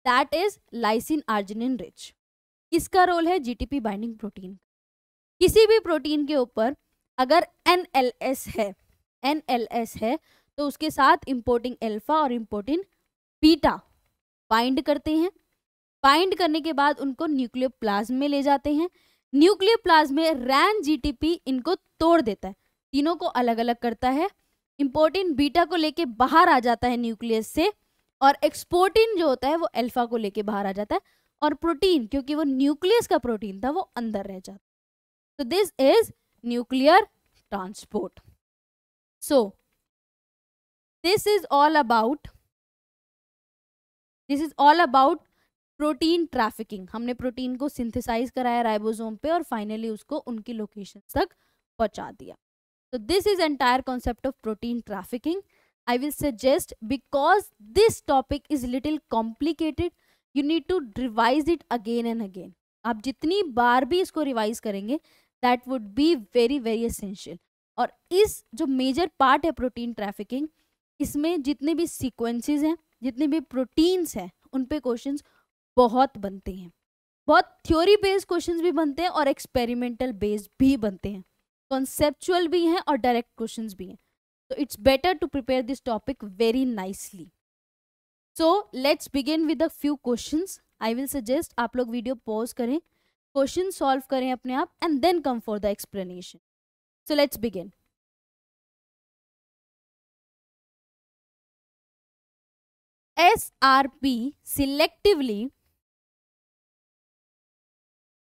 that is lysine arginine rich किसका रोल है जीटीपी बाइंडिंग प्रोटीन किसी भी प्रोटीन के ऊपर अगर एन है एन है तो उसके साथ इम्पोर्टिंग एल्फा और इम्पोर्टिंग पीटा बाइंड करते हैं बाइंड करने के बाद उनको न्यूक्लियोप्लाज्म में ले जाते हैं न्यूक्लियोप्लाज्म में रैन जीटीपी इनको तोड़ देता है तीनों को अलग अलग करता है इम्पोर्टेंट बीटा को लेके बाहर आ जाता है न्यूक्लियस से और एक्सपोर्टिन जो होता है वो एल्फा को लेके बाहर आ जाता है और प्रोटीन क्योंकि वो न्यूक्लियस का प्रोटीन था वो अंदर रह जाता तो this is nuclear transport so this is all about this is all about protein trafficking हमने प्रोटीन को सिंथेसाइज कराया राइबोसोम पे और फाइनली उसको उनकी लोकेशन तक पहुंचा दिया तो this is entire concept of protein trafficking I will suggest because this topic is little complicated, you need to revise it again and again. आप जितनी बार भी इसको रिवाइज करेंगे that would be very very essential और इस जो major part है protein trafficking इसमें जितने भी सीक्वेंसेस हैं जितने भी प्रोटीन्स हैं उन पे क्वेश्चन बहुत बनते हैं बहुत थ्योरी बेस्ड क्वेश्चन भी बनते हैं और एक्सपेरिमेंटल बेस्ड भी बनते हैं कॉन्सेप्चुअल भी हैं और डायरेक्ट क्वेश्चन भी हैं So it's better to prepare this topic very nicely. So let's begin with a few questions. I will suggest आप लोग वीडियो पॉज करें क्वेश्चन सॉल्व करें अपने आप and then come for the explanation so let's begin SRP selectively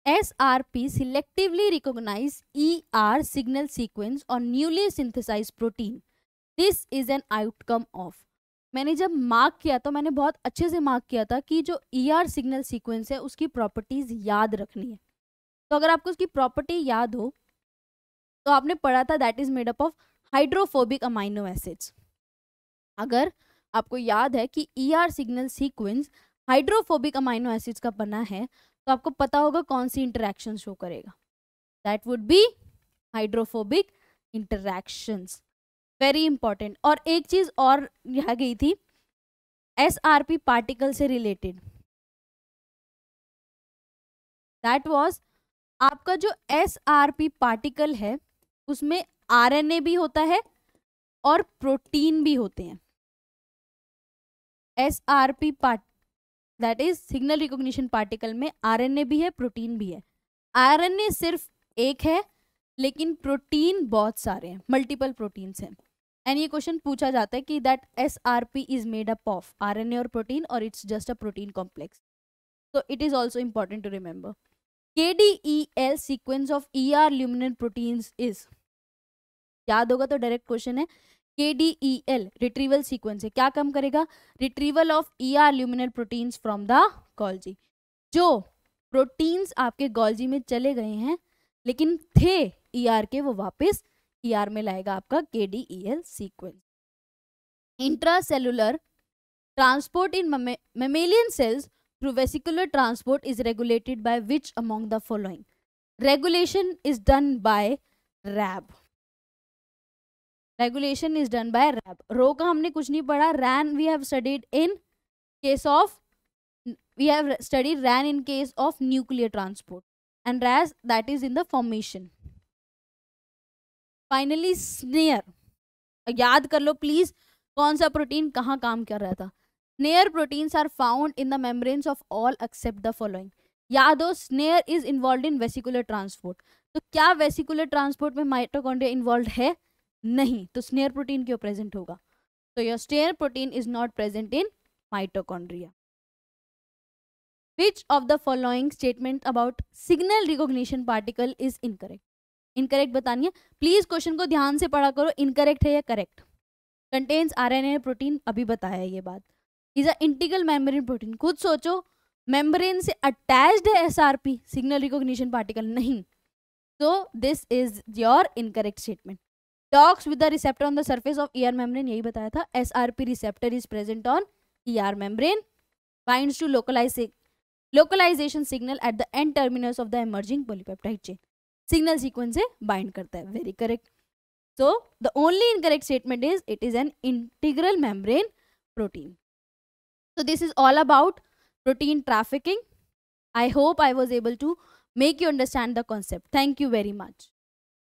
S R P selectively recognise E R signal sequence और newly synthesise protein this is an outcome of मैंने जब mark किया तो मैंने बहुत अच्छे से मार्क किया था कि जो ई आर सिग्नल सिक्वेंस है उसकी प्रॉपर्टीज याद रखनी है तो अगर आपको उसकी प्रॉपर्टी याद हो तो आपने पढ़ा था that is made up of hydrophobic amino acids अगर आपको याद है कि E R signal sequence hydrophobic amino acids का बना है तो आपको पता होगा कौन सी इंटरेक्शन शो करेगा that would be hydrophobic interactions very important और एक चीज़ और रह गई थी एस आर पी पार्टिकल से रिलेटेड दैट वॉज आपका जो एस आर पी पार्टिकल है उसमें आर एन ए भी होता है और प्रोटीन भी होते हैं S R P part that is signal recognition particle में आरएनए भी है प्रोटीन भी है आरएनए सिर्फ एक है लेकिन प्रोटीन बहुत सारे हैं मल्टीपल प्रोटीन्स हैं एंड ये क्वेश्चन पूछा जाता है कि that S R P is made up of R N A और प्रोटीन और it's just a protein complex so it is also important to remember K D E L sequence of E R luminal proteins is याद होगा तो direct question है K D E L retrieval sequence है क्या काम करेगा retrieval of E are luminal proteins from the जो proteins आपके गॉल्जी में चले गए हैं लेकिन थे ई e आर के वो वापस ई e आर में लाएगा आपका K D E L sequence intracellular transport in mammalian cells through vesicular transport is regulated by which among the following regulation is done by rab regulation is done by Rab Rho का हमने कुछ नहीं पढ़ा Ran we have studied in case of we have studied Ran in case of nuclear transport and Ras that is in the formation finally SNARE याद कर लो please कौन सा protein कहाँ काम कर रहा था SNARE proteins are found in the membranes of all except the following याद हो SNARE is involved in vesicular transport तो क्या वेसिकुलर ट्रांसपोर्ट में माइट्रोकॉन्ड्रिया इन्वॉल्व है नहीं तो स्नेयर प्रोटीन क्यों प्रेजेंट होगा तो your SNARE protein is not present in mitochondria which of the following statement about signal recognition particle is incorrect incorrect बतानी है प्लीज क्वेश्चन को ध्यान से पढ़ा करो इनकरेक्ट है या करेक्ट कंटेन्स ए प्रोटीन अभी बताया ये बात is a integral membrane protein खुद सोचो मेम्ब्रेन से अटैच्ड है S R P signal recognition particle नहीं so this is your incorrect statement docks with the receptor on the surface of ER membrane यही बताया था S R P receptor is present on E R membrane bind to localise localisation signal at the end terminals of the emerging polypeptide chain signal sequence से bind करता है very correct so the only incorrect statement is it is an integral membrane protein so this is all about protein trafficking I hope I was able to make you understand the concept thank you very much